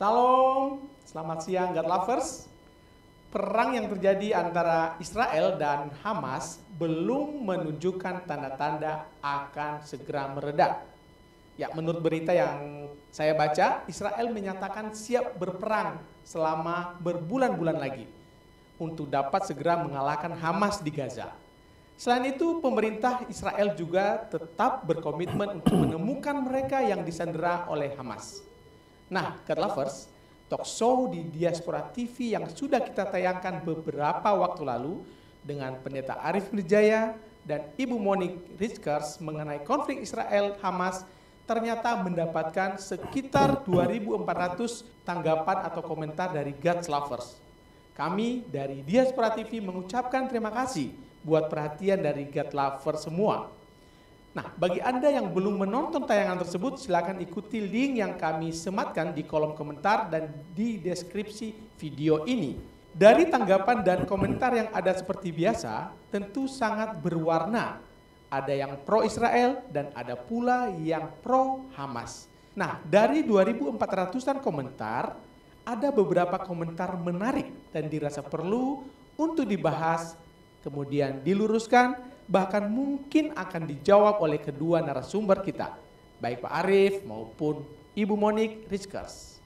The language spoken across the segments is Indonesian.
Salam, selamat siang God Lovers. Perang yang terjadi antara Israel dan Hamas belum menunjukkan tanda-tanda akan segera meredak. Ya, menurut berita yang saya baca, Israel menyatakan siap berperang selama berbulan-bulan lagi untuk dapat segera mengalahkan Hamas di Gaza. Selain itu, pemerintah Israel juga tetap berkomitmen untuk menemukan mereka yang disandera oleh Hamas. Nah, cat nah, lovers, talk show di Diaspora TV yang sudah kita tayangkan beberapa waktu lalu dengan pendeta Arif Berjaya dan Ibu Monik Richkers mengenai konflik Israel Hamas ternyata mendapatkan sekitar 2.400 tanggapan atau komentar dari God's Lovers. Kami dari Diaspora TV mengucapkan terima kasih buat perhatian dari God Lovers semua. Nah, bagi Anda yang belum menonton tayangan tersebut, silakan ikuti link yang kami sematkan di kolom komentar dan di deskripsi video ini. Dari tanggapan dan komentar yang ada seperti biasa, tentu sangat berwarna. Ada yang pro Israel dan ada pula yang pro Hamas. Nah, dari 2400-an komentar, ada beberapa komentar menarik dan dirasa perlu untuk dibahas, kemudian diluruskan bahkan mungkin akan dijawab oleh kedua narasumber kita, baik Pak Arief maupun Ibu Monik Rizkers.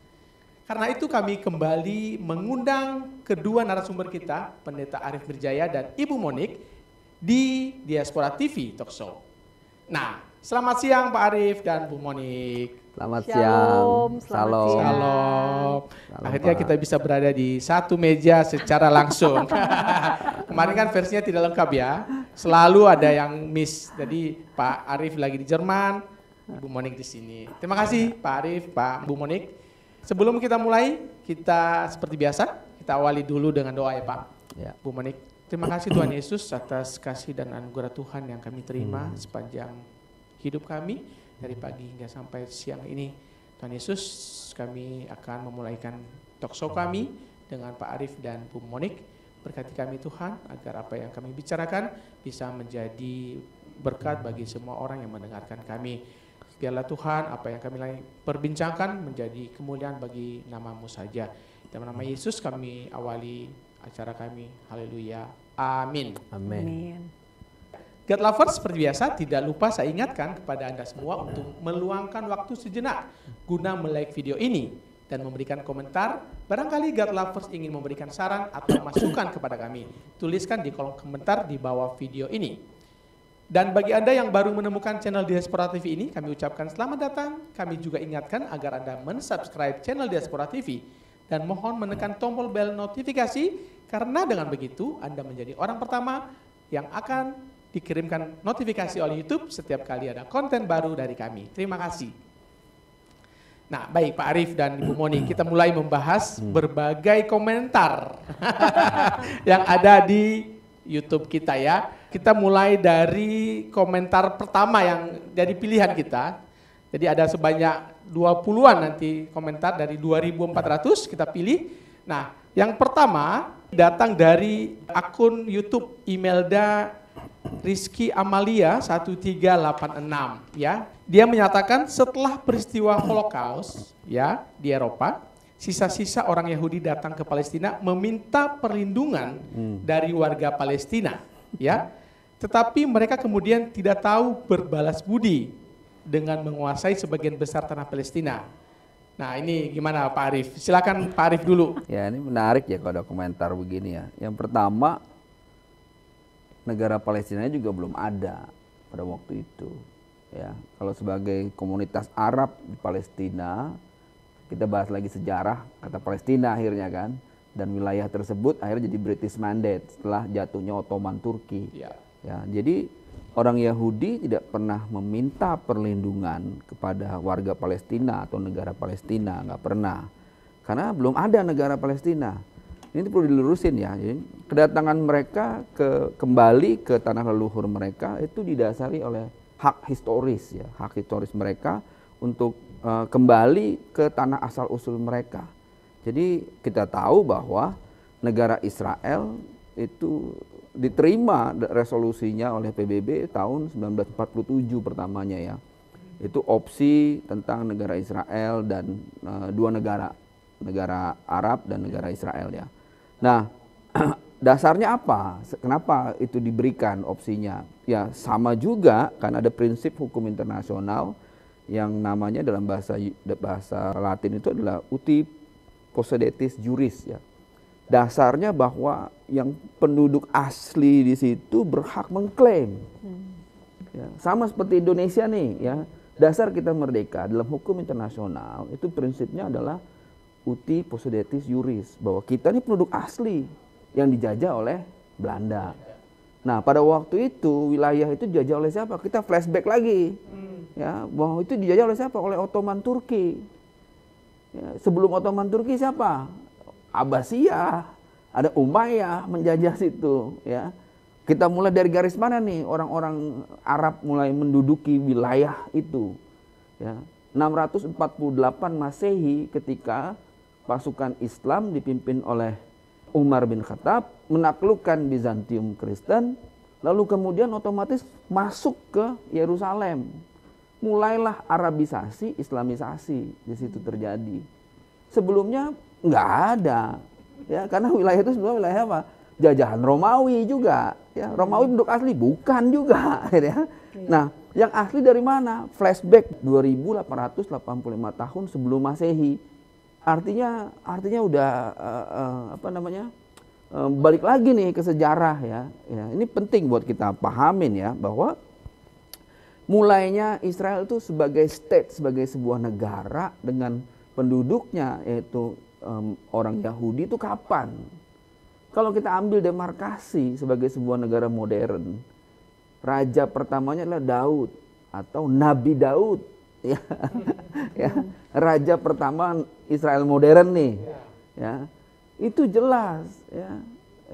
Karena itu kami kembali mengundang kedua narasumber kita, Pendeta Arief Mirjaya dan Ibu Monik, di Diaspora TV Talkshow. Nah, selamat siang Pak Arief dan Bu Monik. Selamat Shalom, siang. Selamat Shalom. Shalom. Shalom. Akhirnya kita bisa berada di satu meja secara langsung. Kemarin kan versinya tidak lengkap ya. Selalu ada yang miss. Jadi Pak Arif lagi di Jerman, Bu Monik di sini. Terima kasih Pak Arif, Pak Bu Monik. Sebelum kita mulai, kita seperti biasa kita awali dulu dengan doa ya Pak. Ya. Bu Monik, terima kasih Tuhan Yesus atas kasih dan anugerah Tuhan yang kami terima hmm. sepanjang hidup kami dari pagi hingga sampai siang ini. Tuhan Yesus, kami akan memulaikan talkshow kami dengan Pak Arif dan Bu Monik. Berkati kami Tuhan agar apa yang kami bicarakan bisa menjadi berkat bagi semua orang yang mendengarkan kami. Biarlah Tuhan apa yang kami perbincangkan menjadi kemuliaan bagi namamu saja. Dalam nama Yesus kami awali acara kami. Haleluya. Amin. Amin. Amin. God Lovers seperti biasa tidak lupa saya ingatkan kepada Anda semua untuk meluangkan waktu sejenak guna melike video ini dan memberikan komentar. Barangkali God Lovers ingin memberikan saran atau masukan kepada kami. Tuliskan di kolom komentar di bawah video ini. Dan bagi Anda yang baru menemukan channel Diaspora TV ini, kami ucapkan selamat datang. Kami juga ingatkan agar Anda mensubscribe channel Diaspora TV dan mohon menekan tombol bel notifikasi karena dengan begitu Anda menjadi orang pertama yang akan dikirimkan notifikasi oleh YouTube setiap kali ada konten baru dari kami. Terima kasih. Nah, baik Pak Arif dan Ibu Moni, kita mulai membahas hmm. berbagai komentar yang ada di YouTube kita ya. Kita mulai dari komentar pertama yang jadi pilihan kita. Jadi ada sebanyak 20-an nanti komentar dari 2400 kita pilih. Nah, yang pertama datang dari akun YouTube Imelda Rizky Amalia 1386 ya. Dia menyatakan setelah peristiwa Holocaust ya di Eropa, sisa-sisa orang Yahudi datang ke Palestina meminta perlindungan hmm. dari warga Palestina ya. Tetapi mereka kemudian tidak tahu berbalas budi dengan menguasai sebagian besar tanah Palestina. Nah ini gimana Pak Arif? Silakan Pak Arif dulu. Ya ini menarik ya kalau ada komentar begini ya. Yang pertama negara Palestina juga belum ada pada waktu itu. Ya, kalau sebagai komunitas Arab di Palestina, kita bahas lagi sejarah kata Palestina akhirnya kan, dan wilayah tersebut akhirnya jadi British Mandate setelah jatuhnya Ottoman Turki. Ya. ya, jadi orang Yahudi tidak pernah meminta perlindungan kepada warga Palestina atau negara Palestina, nggak pernah, karena belum ada negara Palestina ini perlu dilurusin ya. Jadi, kedatangan mereka ke kembali ke tanah leluhur mereka itu didasari oleh hak historis ya, hak historis mereka untuk uh, kembali ke tanah asal usul mereka. Jadi kita tahu bahwa negara Israel itu diterima resolusinya oleh PBB tahun 1947 pertamanya ya. Itu opsi tentang negara Israel dan uh, dua negara negara Arab dan negara Israel ya. Nah, dasarnya apa? Kenapa itu diberikan opsinya? Ya, sama juga kan ada prinsip hukum internasional yang namanya dalam bahasa bahasa Latin itu adalah uti possedetis juris ya. Dasarnya bahwa yang penduduk asli di situ berhak mengklaim. Hmm. Ya, sama seperti Indonesia nih ya. Dasar kita merdeka dalam hukum internasional itu prinsipnya adalah uti posedetis juris bahwa kita ini penduduk asli yang dijajah oleh Belanda. Nah, pada waktu itu wilayah itu dijajah oleh siapa? Kita flashback lagi. Hmm. Ya, bahwa itu dijajah oleh siapa? Oleh Ottoman Turki. Ya, sebelum Ottoman Turki siapa? Abbasiyah, ada Umayyah menjajah situ, ya. Kita mulai dari garis mana nih orang-orang Arab mulai menduduki wilayah itu. Ya. 648 Masehi ketika pasukan Islam dipimpin oleh Umar bin Khattab menaklukkan Bizantium Kristen lalu kemudian otomatis masuk ke Yerusalem. Mulailah Arabisasi, Islamisasi di situ terjadi. Sebelumnya nggak ada ya karena wilayah itu sebelumnya wilayah apa? Jajahan Romawi juga ya. Romawi bentuk asli bukan juga gitu ya. Iya. Nah, yang asli dari mana? Flashback 2885 tahun sebelum Masehi artinya artinya udah uh, uh, apa namanya uh, balik lagi nih ke sejarah ya. ya ini penting buat kita pahamin ya bahwa mulainya Israel itu sebagai state sebagai sebuah negara dengan penduduknya yaitu um, orang Yahudi itu kapan kalau kita ambil demarkasi sebagai sebuah negara modern raja pertamanya adalah Daud atau Nabi Daud ya, ya raja pertama Israel modern nih ya itu jelas ya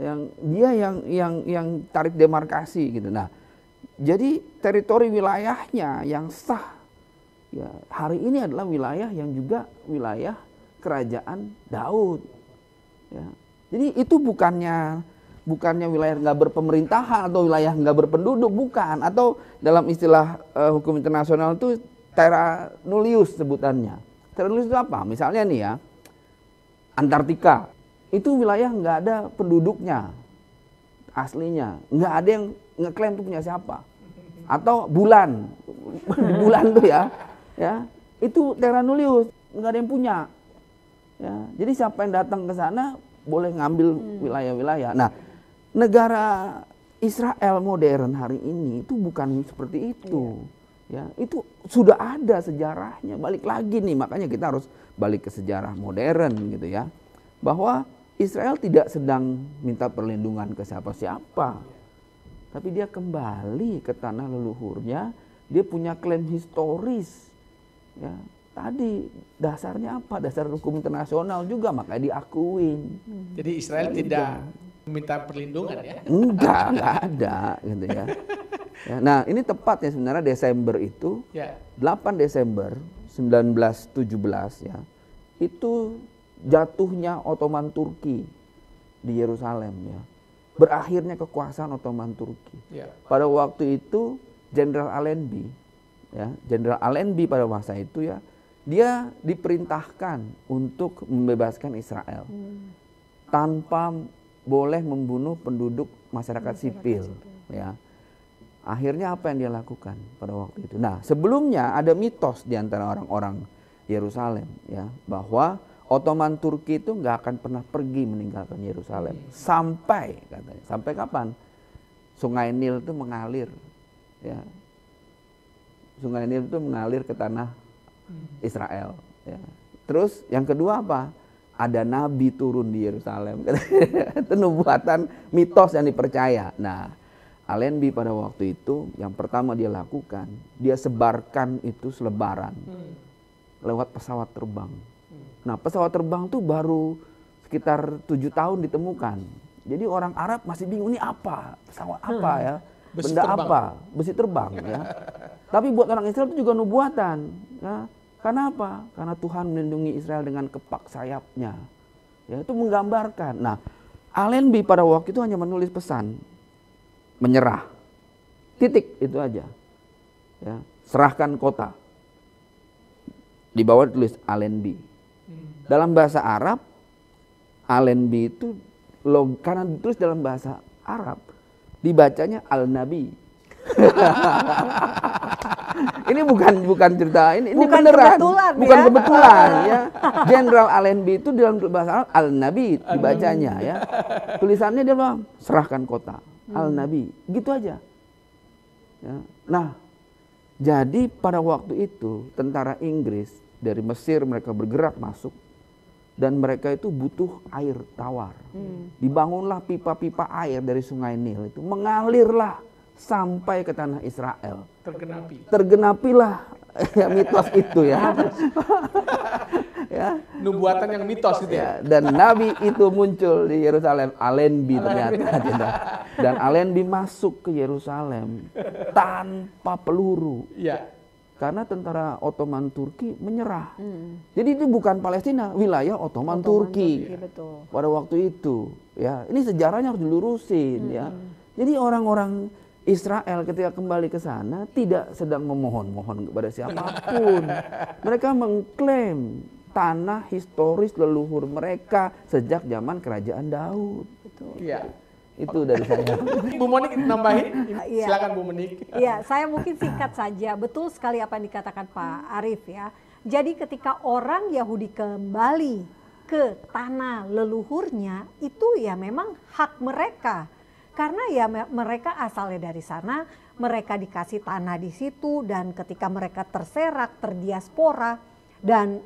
yang dia yang yang yang tarik demarkasi gitu nah jadi teritori wilayahnya yang sah ya hari ini adalah wilayah yang juga wilayah kerajaan Daud ya jadi itu bukannya bukannya wilayah nggak berpemerintahan atau wilayah nggak berpenduduk bukan atau dalam istilah uh, hukum internasional itu nullius sebutannya. nullius itu apa? Misalnya nih ya, Antartika. Itu wilayah nggak ada penduduknya aslinya. Nggak ada yang ngeklaim itu punya siapa. Atau bulan. bulan tuh ya. ya Itu nullius Nggak ada yang punya. Ya, jadi siapa yang datang ke sana boleh ngambil hmm. wilayah-wilayah. Nah, negara Israel modern hari ini itu bukan seperti itu. Iya ya itu sudah ada sejarahnya balik lagi nih makanya kita harus balik ke sejarah modern gitu ya bahwa Israel tidak sedang minta perlindungan ke siapa-siapa tapi dia kembali ke tanah leluhurnya dia punya klaim historis ya tadi dasarnya apa dasar hukum internasional juga makanya diakui jadi Israel tidak minta perlindungan ya enggak enggak ada gitu ya Ya, nah, ini tepatnya sebenarnya Desember itu. Ya. 8 Desember 1917 ya. Itu jatuhnya Ottoman Turki di Yerusalem ya. Berakhirnya kekuasaan Ottoman Turki. Ya. Pada waktu itu Jenderal Allenby ya, Jenderal Allenby pada masa itu ya, dia diperintahkan untuk membebaskan Israel. Hmm. Tanpa boleh membunuh penduduk masyarakat, masyarakat sipil, sipil ya Akhirnya apa yang dia lakukan pada waktu itu? Nah, sebelumnya ada mitos di antara orang-orang Yerusalem ya bahwa Ottoman Turki itu nggak akan pernah pergi meninggalkan Yerusalem iya. sampai katanya sampai kapan Sungai Nil itu mengalir ya Sungai Nil itu mengalir ke tanah hmm. Israel ya. Terus yang kedua apa? Ada nabi turun di Yerusalem. itu nubuatan mitos yang dipercaya. Nah, Allenby pada waktu itu yang pertama dia lakukan, dia sebarkan itu selebaran hmm. lewat pesawat terbang. Hmm. Nah pesawat terbang tuh baru sekitar tujuh tahun ditemukan. Jadi orang Arab masih bingung ini apa pesawat hmm. apa hmm. ya, besi benda terbang. apa, besi terbang ya. Tapi buat orang Israel itu juga nubuatan. Ya. Karena apa? Karena Tuhan melindungi Israel dengan kepak sayapnya. Ya, itu menggambarkan. Nah, Allenby pada waktu itu hanya menulis pesan menyerah. Titik itu aja. Ya, serahkan kota. Di bawah tulis Allenby. Dalam bahasa Arab, Allenby itu log, karena ditulis dalam bahasa Arab, dibacanya Al-Nabi. ini bukan bukan cerita ini, ini bukan beneran kebetulan, bukan ya? kebetulan ya Jenderal Allenby itu dalam bahasa Arab Al Nabi dibacanya ya tulisannya dia bilang serahkan kota hmm. al nabi gitu aja ya. nah jadi pada waktu itu tentara Inggris dari Mesir mereka bergerak masuk dan mereka itu butuh air tawar. Hmm. Dibangunlah pipa-pipa air dari Sungai Nil itu mengalirlah sampai ke tanah Israel. Tergenapi. Tergenapilah ya, mitos itu ya. ya. Nubuatan yang mitos gitu ya? ya. Dan Nabi itu muncul di Yerusalem. Alenbi ternyata. Dan Alenbi masuk ke Yerusalem tanpa peluru. Ya. Karena tentara Ottoman Turki menyerah. Hmm. Jadi itu bukan Palestina, wilayah Ottoman, Ottoman Turki. Turki betul. Pada waktu itu, ya ini sejarahnya harus dilurusin ya. hmm. ya. Jadi orang-orang Israel ketika kembali ke sana tidak sedang memohon-mohon kepada siapapun. Mereka mengklaim tanah historis leluhur mereka sejak zaman kerajaan Daud. Betul. Gitu. Iya. Itu dari saya. Bu Monik nambahin, ya, silakan Bu Monik. Iya, saya mungkin singkat saja. Betul sekali apa yang dikatakan Pak Arif ya. Jadi ketika orang Yahudi kembali ke tanah leluhurnya, itu ya memang hak mereka. Karena ya mereka asalnya dari sana, mereka dikasih tanah di situ dan ketika mereka terserak, terdiaspora dan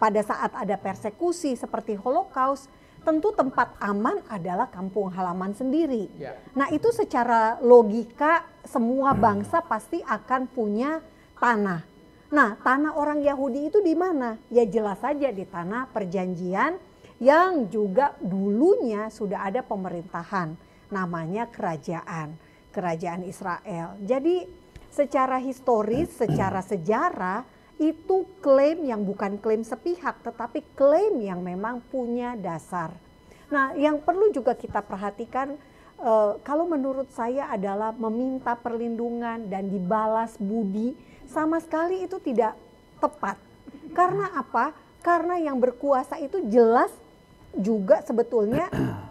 pada saat ada persekusi seperti Holocaust, tentu tempat aman adalah kampung halaman sendiri. Yeah. Nah, itu secara logika semua bangsa pasti akan punya tanah. Nah, tanah orang Yahudi itu di mana? Ya jelas saja di tanah perjanjian yang juga dulunya sudah ada pemerintahan namanya kerajaan, kerajaan Israel. Jadi secara historis, secara sejarah itu klaim yang bukan klaim sepihak, tetapi klaim yang memang punya dasar. Nah, yang perlu juga kita perhatikan, eh, kalau menurut saya adalah meminta perlindungan dan dibalas budi, sama sekali itu tidak tepat. Karena apa? Karena yang berkuasa itu jelas juga sebetulnya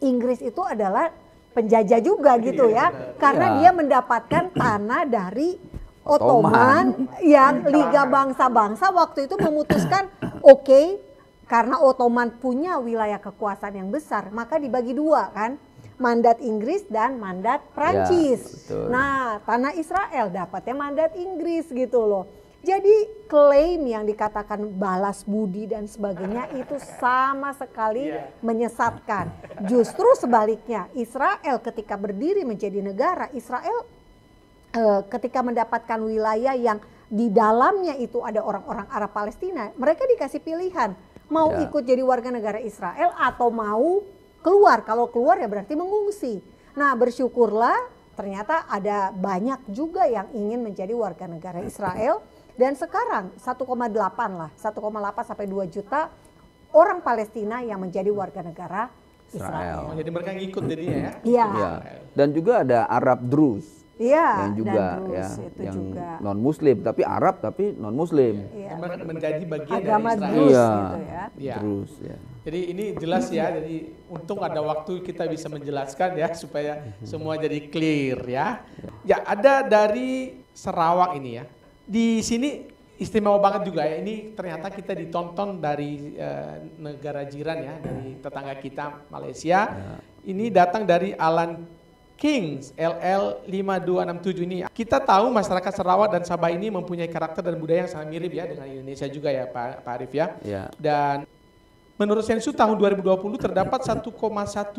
Inggris itu adalah penjajah juga gitu ya, iya, iya. karena iya. dia mendapatkan tanah dari Ottoman, yang Liga Bangsa-Bangsa waktu itu memutuskan oke okay, karena Ottoman punya wilayah kekuasaan yang besar maka dibagi dua kan mandat Inggris dan mandat ya, Prancis. Ya, nah, tanah Israel dapatnya mandat Inggris gitu loh. Jadi klaim yang dikatakan balas budi dan sebagainya itu sama sekali iya. menyesatkan. Justru sebaliknya, Israel ketika berdiri menjadi negara, Israel Eh, ketika mendapatkan wilayah yang di dalamnya itu ada orang-orang Arab Palestina, mereka dikasih pilihan mau ya. ikut jadi warga negara Israel atau mau keluar. Kalau keluar ya berarti mengungsi. Nah, bersyukurlah ternyata ada banyak juga yang ingin menjadi warga negara Israel dan sekarang 1,8 lah, 1,8 sampai 2 juta orang Palestina yang menjadi warga negara Israel. Israel. Oh, jadi mereka ngikut jadinya ya. Iya. Ya. Dan juga ada Arab Druze Iya, ya, yang juga dan ya, yang juga. non Muslim tapi Arab tapi non Muslim. Iya. Kan menjadi bagian agama dari Israel. Drus, iya. gitu ya. terus iya. ya. Jadi ini jelas ya. Jadi untung ada waktu kita bisa menjelaskan ya supaya semua jadi clear ya. Ya ada dari Sarawak ini ya. Di sini istimewa banget juga ya. Ini ternyata kita ditonton dari eh, negara jiran ya, dari tetangga kita Malaysia. Ya. Ini datang dari Alan Kings LL5267 ini. Kita tahu masyarakat Sarawak dan Sabah ini mempunyai karakter dan budaya yang sangat mirip ya dengan Indonesia juga ya Pak, Pak Arif ya. ya. Dan menurut sensu tahun 2020 terdapat 1,1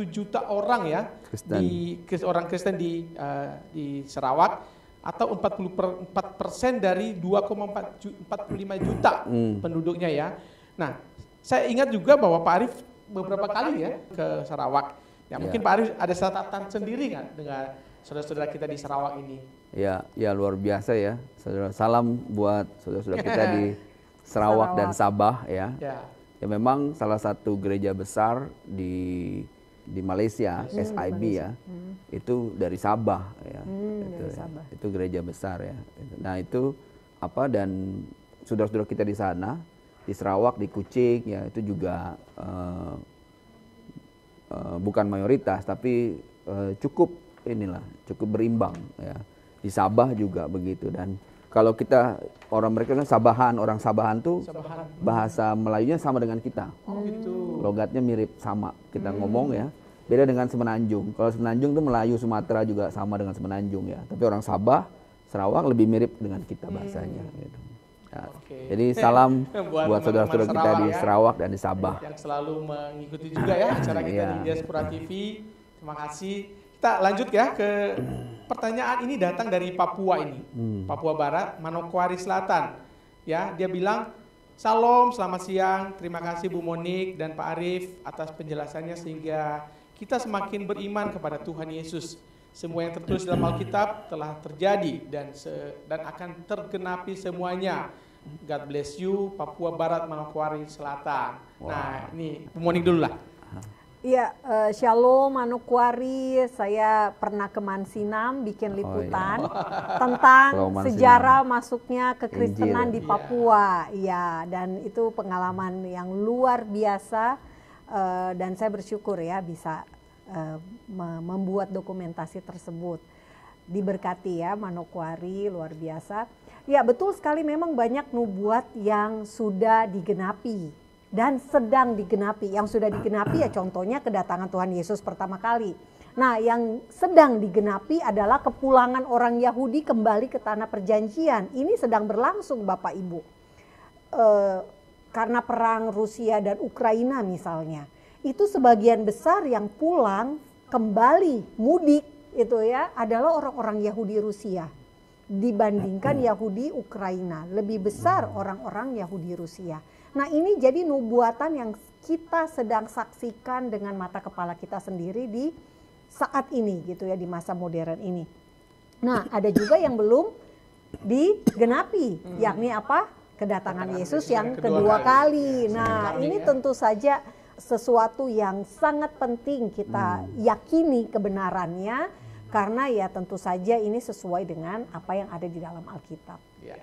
juta orang ya Kristen. di orang Kristen di uh, di Sarawak atau 44 persen dari 2,45 juta hmm. penduduknya ya. Nah, saya ingat juga bahwa Pak Arif beberapa kali ya ke Sarawak Ya, ya mungkin ya. Pak Arief ada catatan sendiri kan dengan saudara-saudara kita di Sarawak ini? Ya, ya luar biasa ya. Saudara, salam buat saudara-saudara kita di Sarawak, Sarawak dan Sabah ya. ya. Ya memang salah satu gereja besar di di Malaysia, hmm, SIB ya, Malaysia. ya, hmm. itu dari Sabah ya, hmm, itu, dari ya. Sabah. itu gereja besar ya. Nah itu apa dan saudara-saudara kita di sana, di Sarawak, di Kucing ya itu juga uh, Eh, bukan mayoritas tapi uh, cukup inilah cukup berimbang ya di Sabah juga begitu dan kalau kita orang mereka kan Sabahan orang Sabahan tuh Sabahan. bahasa Melayunya sama dengan kita oh, gitu. logatnya mirip sama kita hmm. ngomong ya beda dengan Semenanjung kalau Semenanjung tuh Melayu Sumatera juga sama dengan Semenanjung ya tapi orang Sabah Sarawak lebih mirip dengan kita iya. bahasanya hmm. gitu. Ya. Okay. Jadi salam buat, buat saudara-saudara kita Sarawak, di Sarawak ya. dan di Sabah. Yang selalu mengikuti juga ya acara kita yeah. di Diaspora TV. Terima kasih. Kita lanjut ya ke pertanyaan ini datang dari Papua ini. Hmm. Papua Barat, Manokwari Selatan. Ya, dia bilang, "Salam, selamat siang. Terima kasih Bu Monik dan Pak Arif atas penjelasannya sehingga kita semakin beriman kepada Tuhan Yesus." semua yang tertulis dalam Alkitab telah terjadi dan se, dan akan tergenapi semuanya God bless you, Papua Barat, Manokwari Selatan. Wow. Nah, ini morning dulu lah. Iya, uh, Shalom Manokwari, saya pernah ke Mansinam bikin liputan oh, iya. tentang sejarah masuknya kekristenan Injil. di Papua. Iya, yeah. dan itu pengalaman yang luar biasa uh, dan saya bersyukur ya bisa uh, membuat dokumentasi tersebut diberkati ya Manokwari luar biasa. Ya betul sekali memang banyak nubuat yang sudah digenapi dan sedang digenapi. Yang sudah digenapi ya contohnya kedatangan Tuhan Yesus pertama kali. Nah yang sedang digenapi adalah kepulangan orang Yahudi kembali ke tanah perjanjian. Ini sedang berlangsung Bapak Ibu. E, karena perang Rusia dan Ukraina misalnya. Itu sebagian besar yang pulang kembali mudik itu ya adalah orang-orang Yahudi Rusia dibandingkan hmm. Yahudi Ukraina lebih besar hmm. orang-orang Yahudi Rusia. Nah ini jadi nubuatan yang kita sedang saksikan dengan mata kepala kita sendiri di saat ini gitu ya di masa modern ini. Nah ada juga yang belum digenapi hmm. yakni apa kedatangan Yesus yang kedua, kedua kali. kali. Ya, nah kali, ini ya. tentu saja sesuatu yang sangat penting kita hmm. yakini kebenarannya karena ya tentu saja ini sesuai dengan apa yang ada di dalam Alkitab. Ya.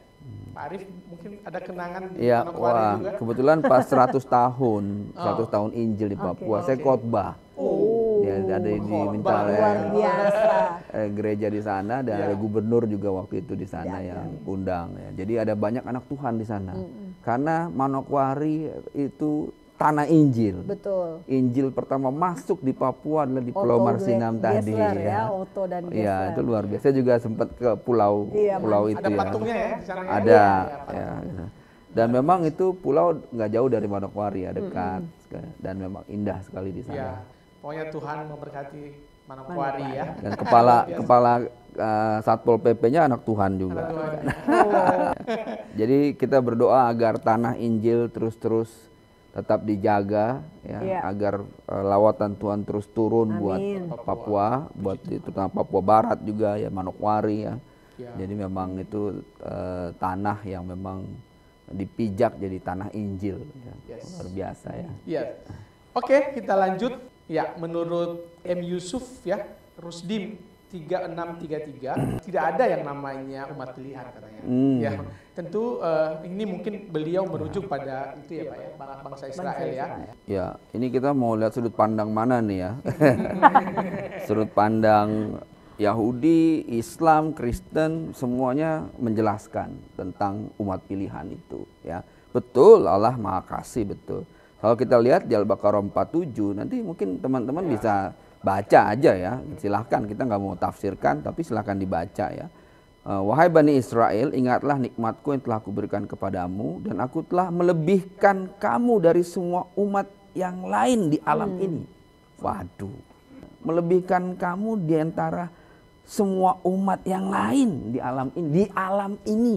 Pak Arif mungkin ada kenangan ya, di wah, juga. Kebetulan pas 100 tahun, 100 oh. tahun Injil di Papua, okay. saya khotbah. Oh. Ya, ada di minta ya. eh, gereja di sana dan ya. ada gubernur juga waktu itu di sana iya, ya, yang ya. undang ya. Jadi ada banyak anak Tuhan di sana. -hmm. Karena Manokwari itu tanah Injil. Betul. Injil pertama masuk di Papua adalah di Pulau Marsinam tadi ya. ya. Oto dan iya, Gessler. Ya, itu luar biasa. Saya juga sempat ke pulau iya, pulau itu ada ya. Patungnya ya, ya? ada iya, ya, ya. Dan memang itu pulau nggak jauh dari Manokwari ya, dekat mm -hmm. dan memang indah sekali di sana. Ya. Pokoknya Tuhan memberkati Manokwari ya. Dan kepala kepala uh, Satpol PP-nya anak Tuhan juga. Anak Tuhan. Oh. Jadi kita berdoa agar tanah Injil terus-terus tetap dijaga ya, ya. agar uh, lawatan Tuhan terus turun Amin. buat Papua, Papua buat terutama Papua Barat juga ya Manokwari ya. ya. Jadi memang itu uh, tanah yang memang dipijak jadi tanah Injil ya. yes. luar biasa ya. Yes. Iya. Oke okay, kita lanjut ya menurut M Yusuf ya Rusdim 3633 tidak ada yang namanya umat pilihan katanya. Hmm. Ya tentu uh, ini mungkin beliau merujuk pada itu ya Pak ya, bangsa Israel ya. Ya, ini kita mau lihat sudut pandang mana nih ya. sudut pandang Yahudi, Islam, Kristen semuanya menjelaskan tentang umat pilihan itu ya. Betul Allah Maha Kasih betul. Kalau kita lihat di Al-Baqarah 47 nanti mungkin teman-teman ya. bisa baca aja ya. Silahkan kita nggak mau tafsirkan tapi silahkan dibaca ya Eh, wahai Bani Israel, ingatlah nikmatku yang telah kuberikan kepadamu dan aku telah melebihkan kamu dari semua umat yang lain di alam hmm. ini. Waduh, melebihkan kamu di antara semua umat yang lain di alam ini. Di alam ini.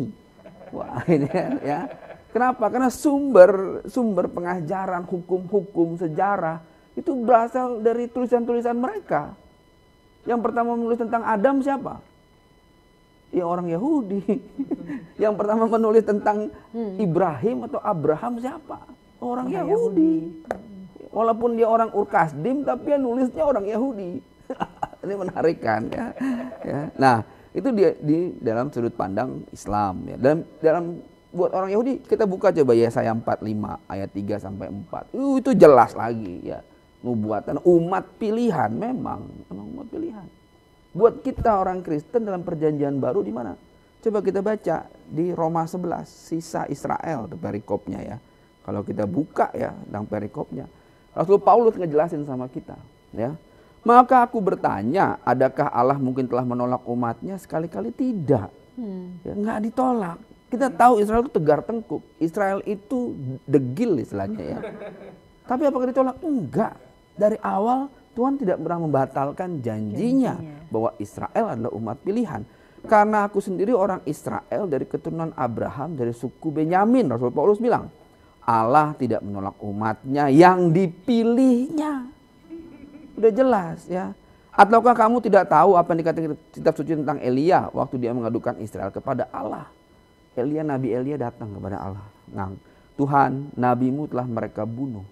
Wah, ini ya. Kenapa? Karena sumber sumber pengajaran hukum-hukum sejarah itu berasal dari tulisan-tulisan mereka. Yang pertama menulis tentang Adam siapa? ya orang Yahudi. yang pertama menulis tentang hmm. Ibrahim atau Abraham siapa? Orang, orang Yahudi. Yahudi. Walaupun dia orang Urkasdim tapi yang nulisnya orang Yahudi. Ini menarik kan ya. ya. Nah, itu dia di dalam sudut pandang Islam ya. Dalam dalam buat orang Yahudi kita buka coba ya saya 45 ayat 3 sampai 4. Uh, itu jelas lagi ya. Nubuatan umat pilihan memang, memang umat pilihan. Buat kita orang Kristen dalam perjanjian baru di mana? Coba kita baca di Roma 11, sisa Israel perikopnya ya. Kalau kita buka ya dan perikopnya. Rasul Paulus ngejelasin sama kita ya. Maka aku bertanya, adakah Allah mungkin telah menolak umatnya? Sekali-kali tidak. Hmm. Ya, nggak ditolak. Kita tahu Israel itu tegar tengkuk. Israel itu degil istilahnya ya. Tapi apakah ditolak? Enggak. Dari awal Tuhan tidak pernah membatalkan janjinya, bahwa Israel adalah umat pilihan. Karena aku sendiri orang Israel dari keturunan Abraham dari suku Benyamin, Rasul Paulus bilang, Allah tidak menolak umatnya yang dipilihnya. Udah jelas ya. Ataukah kamu tidak tahu apa yang dikatakan kitab suci tentang Elia waktu dia mengadukan Israel kepada Allah? Elia, Nabi Elia datang kepada Allah. Nah, Tuhan, nabimu telah mereka bunuh.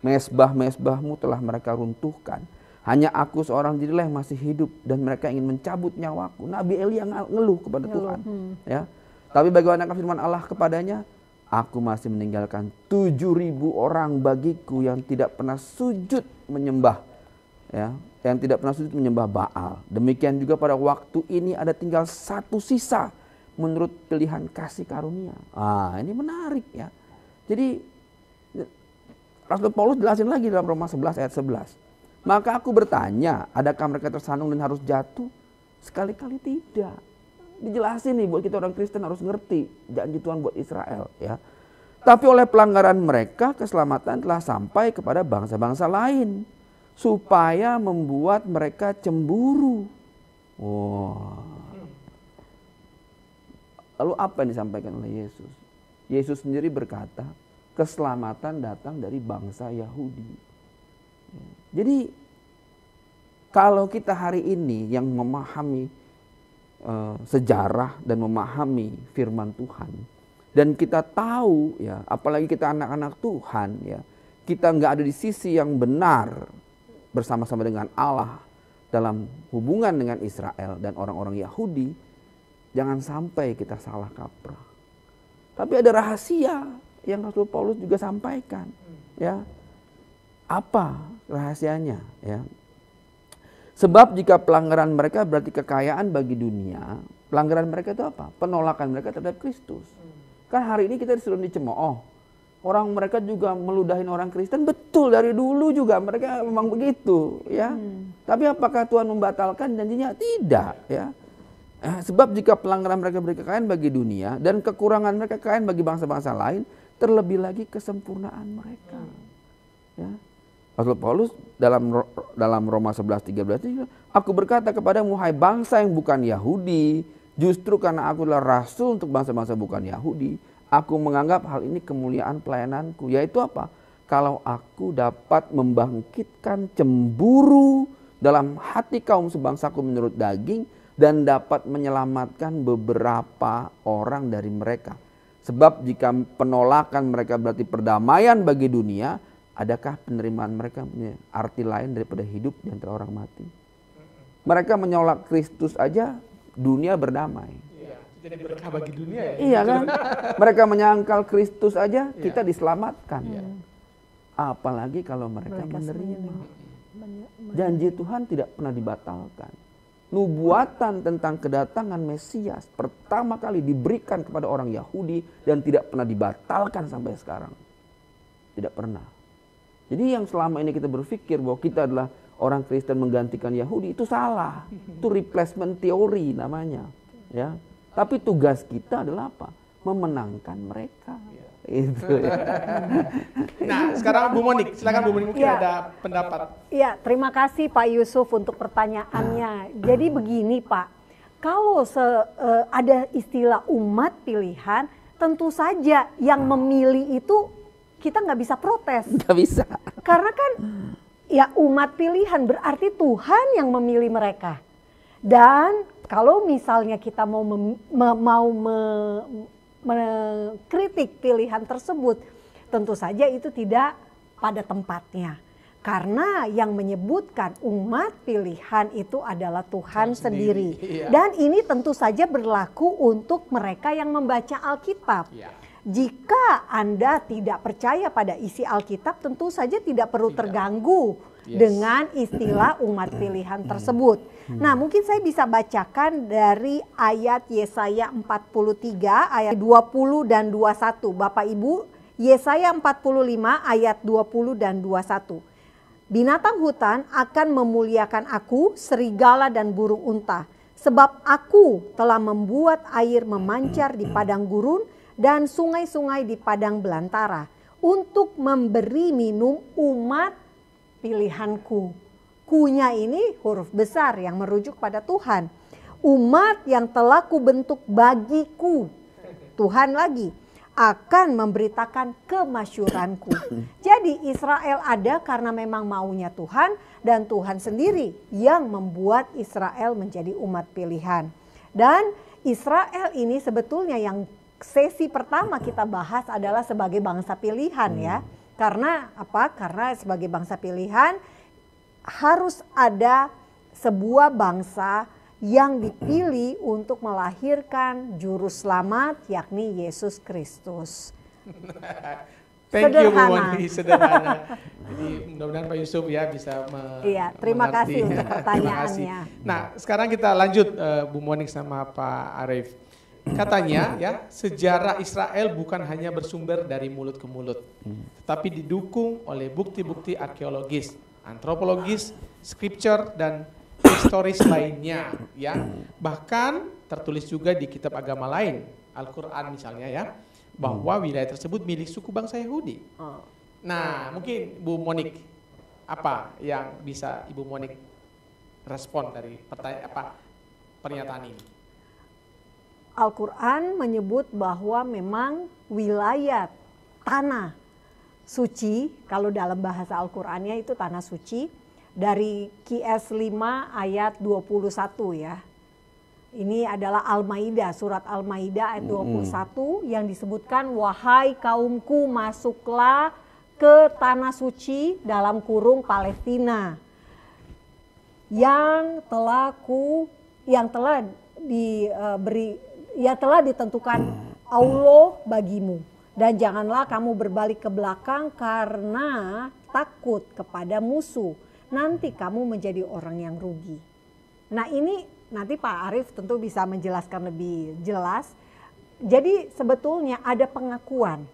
Mesbah-mesbahmu telah mereka runtuhkan. Hanya aku seorang dirilah yang masih hidup dan mereka ingin mencabut nyawaku. Nabi Elia ngeluh kepada ngeluh. Tuhan. Hmm. Ya. Tapi bagaimana firman Allah kepadanya? Aku masih meninggalkan tujuh ribu orang bagiku yang tidak pernah sujud menyembah. Ya, yang tidak pernah sujud menyembah Baal. Demikian juga pada waktu ini ada tinggal satu sisa menurut pilihan kasih karunia. Ah, ini menarik ya. Jadi Rasul Paulus jelasin lagi dalam Roma 11 ayat 11. Maka aku bertanya, adakah mereka tersandung dan harus jatuh? Sekali-kali tidak. Dijelasin nih buat kita orang Kristen harus ngerti janji Tuhan buat Israel ya. Tapi oleh pelanggaran mereka keselamatan telah sampai kepada bangsa-bangsa lain supaya membuat mereka cemburu. Wow. Lalu apa yang disampaikan oleh Yesus? Yesus sendiri berkata, keselamatan datang dari bangsa Yahudi. Jadi kalau kita hari ini yang memahami e, sejarah dan memahami firman Tuhan dan kita tahu ya apalagi kita anak-anak Tuhan ya kita nggak ada di sisi yang benar bersama-sama dengan Allah dalam hubungan dengan Israel dan orang-orang Yahudi jangan sampai kita salah kaprah tapi ada rahasia yang Rasul Paulus juga sampaikan hmm. ya apa rahasianya ya sebab jika pelanggaran mereka berarti kekayaan bagi dunia pelanggaran mereka itu apa penolakan mereka terhadap Kristus hmm. kan hari ini kita disuruh dicemooh orang mereka juga meludahin orang Kristen betul dari dulu juga mereka memang begitu ya hmm. tapi apakah Tuhan membatalkan janjinya tidak ya eh, sebab jika pelanggaran mereka berkekayaan bagi dunia dan kekurangan mereka kekayaan bagi bangsa-bangsa lain terlebih lagi kesempurnaan mereka. Hmm. Ya. Rasul Paulus dalam dalam Roma juga aku berkata kepada muhai bangsa yang bukan Yahudi, justru karena aku adalah rasul untuk bangsa-bangsa bukan Yahudi, aku menganggap hal ini kemuliaan pelayananku, yaitu apa? Kalau aku dapat membangkitkan cemburu dalam hati kaum sebangsaku menurut daging dan dapat menyelamatkan beberapa orang dari mereka Sebab jika penolakan mereka berarti perdamaian bagi dunia, adakah penerimaan mereka punya arti lain daripada hidup di antara orang mati? Mereka menyolak Kristus aja dunia berdamai. Iya, bagi dunia ya. Iya kan? mereka menyangkal Kristus aja iya. kita diselamatkan. Iya. Apalagi kalau mereka menerima. Janji Tuhan tidak pernah dibatalkan nubuatan tentang kedatangan Mesias pertama kali diberikan kepada orang Yahudi dan tidak pernah dibatalkan sampai sekarang. Tidak pernah. Jadi yang selama ini kita berpikir bahwa kita adalah orang Kristen menggantikan Yahudi itu salah. Itu replacement teori namanya, ya. Tapi tugas kita adalah apa? Memenangkan mereka. Itu ya. nah, sekarang Bu Monik, silakan Bu Monik mungkin ya. ada pendapat. Iya, terima kasih Pak Yusuf untuk pertanyaannya. Nah. Jadi begini Pak, kalau se, eh, ada istilah umat pilihan, tentu saja yang memilih itu kita nggak bisa protes. Nggak bisa. Karena kan ya umat pilihan berarti Tuhan yang memilih mereka. Dan kalau misalnya kita mau mem, mau me, mengkritik pilihan tersebut, tentu saja itu tidak pada tempatnya. Karena yang menyebutkan umat pilihan itu adalah Tuhan sendiri. sendiri. Iya. Dan ini tentu saja berlaku untuk mereka yang membaca Alkitab. Iya. Jika Anda tidak percaya pada isi Alkitab, tentu saja tidak perlu tidak. terganggu yes. dengan istilah umat pilihan tersebut Hmm. Nah, mungkin saya bisa bacakan dari ayat Yesaya 43 ayat 20 dan 21. Bapak Ibu, Yesaya 45 ayat 20 dan 21. Binatang hutan akan memuliakan aku, serigala dan burung unta, sebab aku telah membuat air memancar di padang gurun dan sungai-sungai di padang belantara untuk memberi minum umat pilihanku kunya ini huruf besar yang merujuk pada Tuhan. Umat yang telah kubentuk bagiku, Tuhan lagi, akan memberitakan kemasyuranku. Jadi Israel ada karena memang maunya Tuhan dan Tuhan sendiri yang membuat Israel menjadi umat pilihan. Dan Israel ini sebetulnya yang sesi pertama kita bahas adalah sebagai bangsa pilihan ya. Hmm. Karena apa? Karena sebagai bangsa pilihan harus ada sebuah bangsa yang dipilih untuk melahirkan juru selamat yakni Yesus Kristus. Thank sederhana. you Bu Wani, sederhana. Jadi mudah-mudahan Pak Yusuf ya bisa me- Iya, terima mengerti. kasih untuk pertanyaannya. Nah, sekarang kita lanjut uh, Bu Monik sama Pak Arif. Katanya ya, sejarah Israel bukan hanya bersumber dari mulut ke mulut, tetapi didukung oleh bukti-bukti arkeologis antropologis, scripture, dan historis lainnya. ya Bahkan tertulis juga di kitab agama lain, Al-Quran misalnya ya, bahwa hmm. wilayah tersebut milik suku bangsa Yahudi. Oh. Nah, mungkin Bu Monik, apa yang bisa Ibu Monik respon dari pertanyaan apa pernyataan ini? Al-Quran menyebut bahwa memang wilayah tanah suci, kalau dalam bahasa Al-Qur'annya itu tanah suci dari QS 5 ayat 21 ya. Ini adalah Al-Maidah, surat Al-Maidah ayat 21 hmm. yang disebutkan wahai kaumku masuklah ke tanah suci dalam kurung Palestina yang telah ku yang telah diberi eh, uh, ya telah ditentukan Allah bagimu. Dan janganlah kamu berbalik ke belakang karena takut kepada musuh. Nanti kamu menjadi orang yang rugi. Nah ini nanti Pak Arif tentu bisa menjelaskan lebih jelas. Jadi sebetulnya ada pengakuan.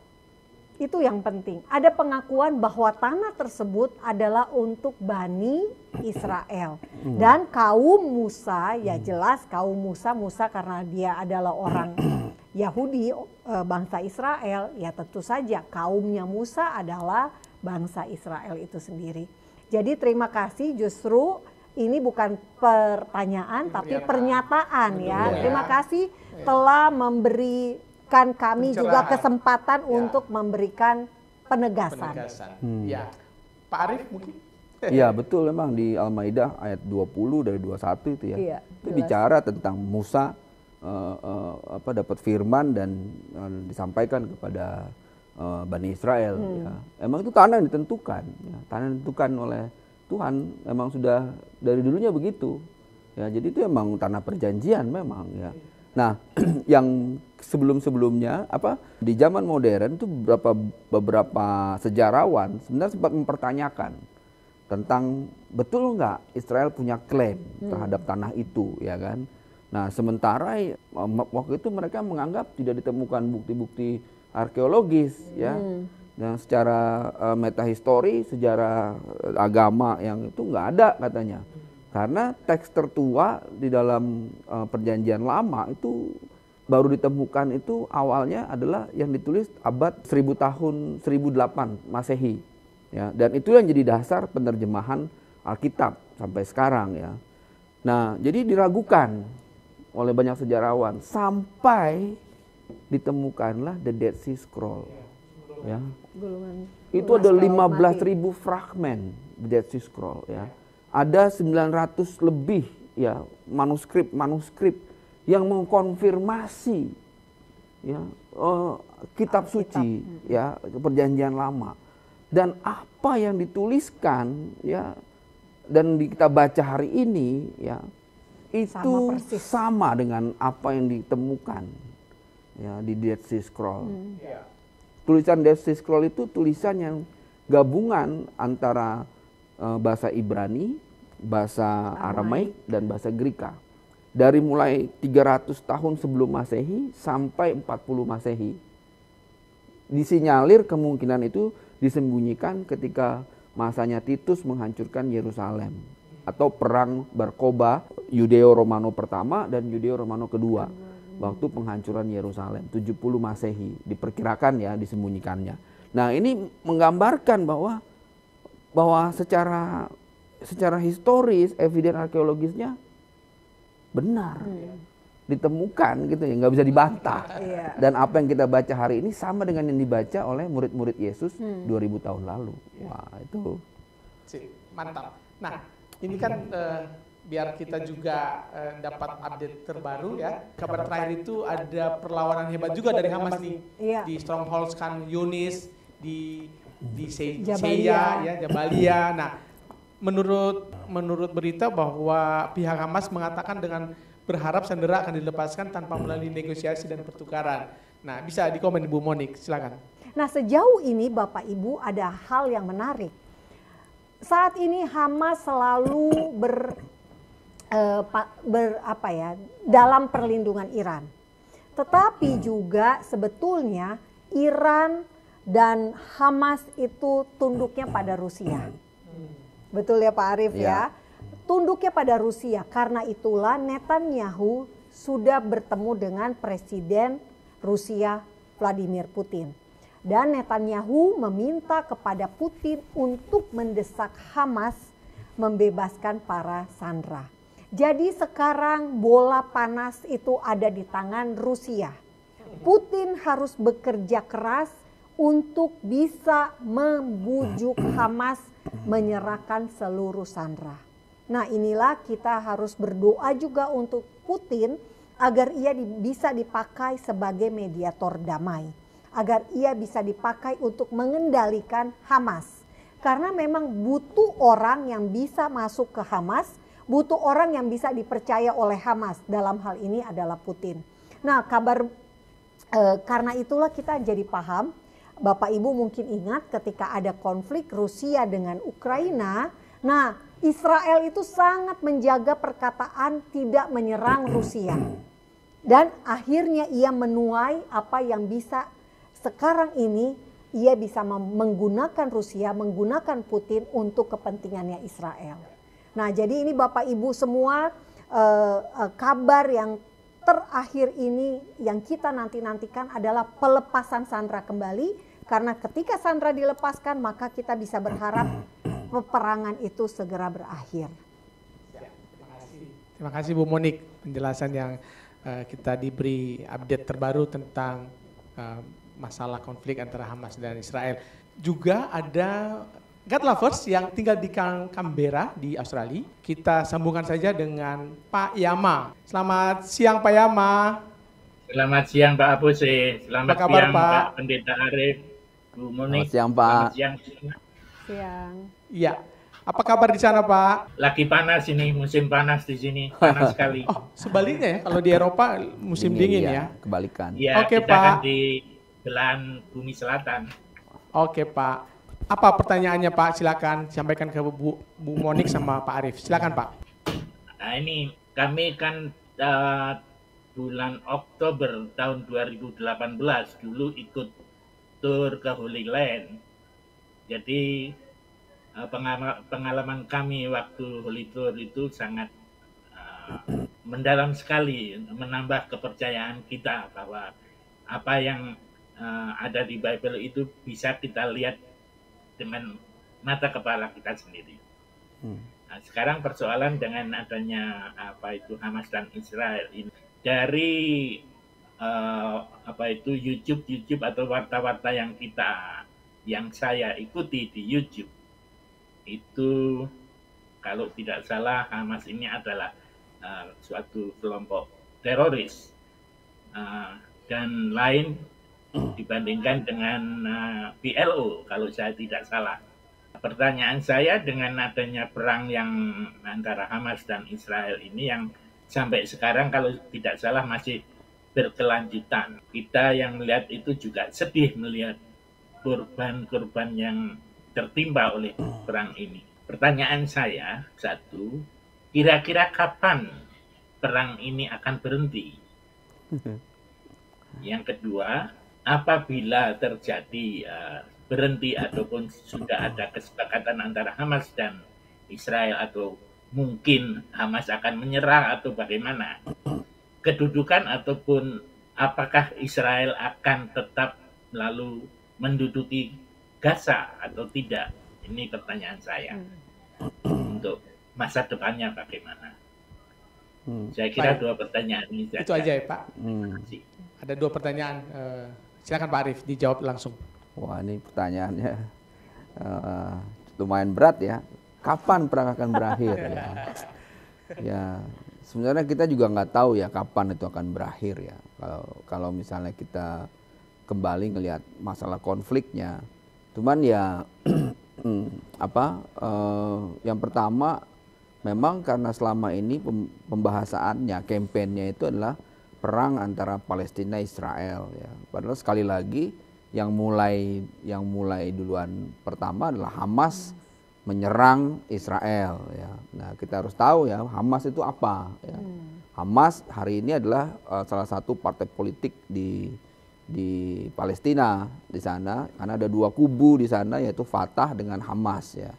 Itu yang penting. Ada pengakuan bahwa tanah tersebut adalah untuk Bani Israel. Dan kaum Musa, ya hmm. jelas kaum Musa, Musa karena dia adalah orang Yahudi, eh, bangsa Israel, ya tentu saja kaumnya Musa adalah bangsa Israel itu sendiri. Jadi terima kasih justru ini bukan pertanyaan tapi pernyataan ya. Iya. Terima kasih iya. telah memberikan kami juga kesempatan iya. untuk memberikan penegasan. Ya. Pak Arief mungkin Iya betul memang di Al-Maidah ayat 20 dari 21 itu ya. Iya, itu bicara tentang Musa uh, apa dapat firman dan uh, disampaikan kepada uh, Bani Israel hmm. ya. Emang itu tanah yang ditentukan, ya. tanah yang ditentukan oleh Tuhan emang sudah dari dulunya begitu. Ya, jadi itu emang tanah perjanjian memang ya. Nah, yang sebelum-sebelumnya apa di zaman modern itu beberapa beberapa sejarawan sebenarnya sempat mempertanyakan tentang betul nggak Israel punya klaim hmm. terhadap tanah itu ya kan Nah, sementara eh, waktu itu mereka menganggap tidak ditemukan bukti-bukti arkeologis ya. hmm. ya. Dan secara uh, eh, metahistori, sejarah uh, agama yang itu nggak ada katanya. Karena teks tertua di dalam uh, perjanjian lama itu baru ditemukan itu awalnya adalah yang ditulis abad 1000 tahun 1008 Masehi. Ya, dan itu yang jadi dasar penerjemahan Alkitab sampai sekarang ya. Nah, jadi diragukan oleh banyak sejarawan sampai ditemukanlah the Dead Sea Scroll. Iya. Ya. Itu ada 15 ribu fragmen the Dead Sea Scroll ya. Ada 900 lebih ya manuskrip-manuskrip yang mengkonfirmasi ya uh, kitab ah, suci hmm. ya perjanjian lama dan apa yang dituliskan ya dan kita baca hari ini ya itu sama, sama dengan apa yang ditemukan ya di Dead Sea Scroll. Hmm. Iya. Tulisan Dead Sea Scroll itu tulisan yang gabungan antara uh, bahasa Ibrani, bahasa Aramaik dan bahasa Greka. Dari mulai 300 tahun sebelum Masehi sampai 40 Masehi. Disinyalir kemungkinan itu disembunyikan ketika masanya Titus menghancurkan Yerusalem atau perang Barkoba Yudeo Romano pertama dan Yudeo Romano kedua waktu penghancuran Yerusalem 70 Masehi diperkirakan ya disembunyikannya. Nah, ini menggambarkan bahwa bahwa secara secara historis eviden arkeologisnya benar ditemukan gitu ya nggak bisa dibantah iya. dan apa yang kita baca hari ini sama dengan yang dibaca oleh murid-murid Yesus hmm. 2000 tahun lalu iya. wah itu mantap nah ini kan uh, biar kita juga uh, dapat update terbaru ya. Kabar terakhir itu ada perlawanan hebat juga dari Hamas nih iya. di strongholds kan Yunis di di Se Seya ya Jabalia. Nah, menurut menurut berita bahwa pihak Hamas mengatakan dengan berharap sandera akan dilepaskan tanpa melalui negosiasi dan pertukaran. Nah, bisa dikomen Ibu Monik, silakan. Nah, sejauh ini Bapak Ibu ada hal yang menarik saat ini Hamas selalu ber, eh, ber apa ya dalam perlindungan Iran. Tetapi juga sebetulnya Iran dan Hamas itu tunduknya pada Rusia. Betul ya Pak Arif ya. ya? Tunduknya pada Rusia karena itulah Netanyahu sudah bertemu dengan Presiden Rusia Vladimir Putin dan Netanyahu meminta kepada Putin untuk mendesak Hamas membebaskan para sandera. Jadi sekarang bola panas itu ada di tangan Rusia. Putin harus bekerja keras untuk bisa membujuk Hamas menyerahkan seluruh sandera. Nah, inilah kita harus berdoa juga untuk Putin agar ia bisa dipakai sebagai mediator damai agar ia bisa dipakai untuk mengendalikan Hamas. Karena memang butuh orang yang bisa masuk ke Hamas, butuh orang yang bisa dipercaya oleh Hamas. Dalam hal ini adalah Putin. Nah, kabar e, karena itulah kita jadi paham. Bapak Ibu mungkin ingat ketika ada konflik Rusia dengan Ukraina, nah Israel itu sangat menjaga perkataan tidak menyerang Rusia dan akhirnya ia menuai apa yang bisa sekarang ini ia bisa menggunakan Rusia, menggunakan Putin untuk kepentingannya Israel. Nah, jadi ini Bapak Ibu semua eh, eh, kabar yang terakhir ini yang kita nanti-nantikan adalah pelepasan Sandra kembali karena ketika Sandra dilepaskan maka kita bisa berharap peperangan itu segera berakhir. Terima kasih Bu Monik penjelasan yang uh, kita diberi update terbaru tentang uh, masalah konflik antara Hamas dan Israel. Juga ada God Lovers yang tinggal di Canberra di Australia. Kita sambungkan saja dengan Pak Yama. Selamat siang Pak Yama. Selamat siang Pak Apuse. Selamat Apa kabar, siang Pak? Pak Pendeta Arif. Selamat siang Pak. Selamat siang. Siang. ya Apa kabar di sana Pak? Lagi panas ini, musim panas di sini, panas sekali. Oh, sebaliknya ya, kalau di Eropa musim iya, dingin, dingin ya. ya. Kebalikan. Ya, Oke okay, Pak. Kan di belahan bumi selatan. Oke Pak. Apa pertanyaannya Pak? Silakan sampaikan ke Bu, Bu Monik sama Pak Arif. Silakan Pak. Nah ini kami kan uh, bulan Oktober tahun 2018 dulu ikut tur ke Holy Land. Jadi eh, pengalaman, pengalaman kami waktu Holy Tour itu sangat uh, mendalam sekali menambah kepercayaan kita bahwa apa yang uh, ada di Bible itu bisa kita lihat dengan mata kepala kita sendiri. Hmm. Nah, sekarang persoalan dengan adanya apa itu Hamas dan Israel ini dari uh, apa itu YouTube YouTube atau warta-warta yang kita yang saya ikuti di YouTube itu kalau tidak salah Hamas ini adalah uh, suatu kelompok teroris uh, dan lain dibandingkan dengan eh, BLO PLO kalau saya tidak salah. Pertanyaan saya dengan adanya perang yang antara Hamas dan Israel ini yang sampai sekarang kalau tidak salah masih berkelanjutan. Kita yang melihat itu juga sedih melihat korban-korban yang tertimpa oleh perang ini. Pertanyaan saya satu, kira-kira kapan perang ini akan berhenti? Hmm. Yang kedua, apabila terjadi uh, berhenti ataupun sudah ada kesepakatan antara Hamas dan Israel atau mungkin Hamas akan menyerang atau bagaimana kedudukan ataupun apakah Israel akan tetap lalu menduduki Gaza atau tidak ini pertanyaan saya hmm. untuk masa depannya bagaimana hmm. saya kira Baik. dua pertanyaan ini saja. itu aja ya Pak hmm. ada dua pertanyaan uh Silakan Pak Arif dijawab langsung. Wah ini pertanyaannya uh, lumayan berat ya. Kapan perang akan berakhir? ya. ya sebenarnya kita juga nggak tahu ya kapan itu akan berakhir ya. Kalau kalau misalnya kita kembali ngelihat masalah konfliknya, cuman ya apa? Uh, yang pertama memang karena selama ini pembahasannya, kampanyenya itu adalah perang antara Palestina Israel ya. Padahal sekali lagi yang mulai yang mulai duluan pertama adalah Hamas hmm. menyerang Israel ya. Nah, kita harus tahu ya Hamas itu apa ya. Hmm. Hamas hari ini adalah uh, salah satu partai politik di di Palestina di sana karena ada dua kubu di sana yaitu Fatah dengan Hamas ya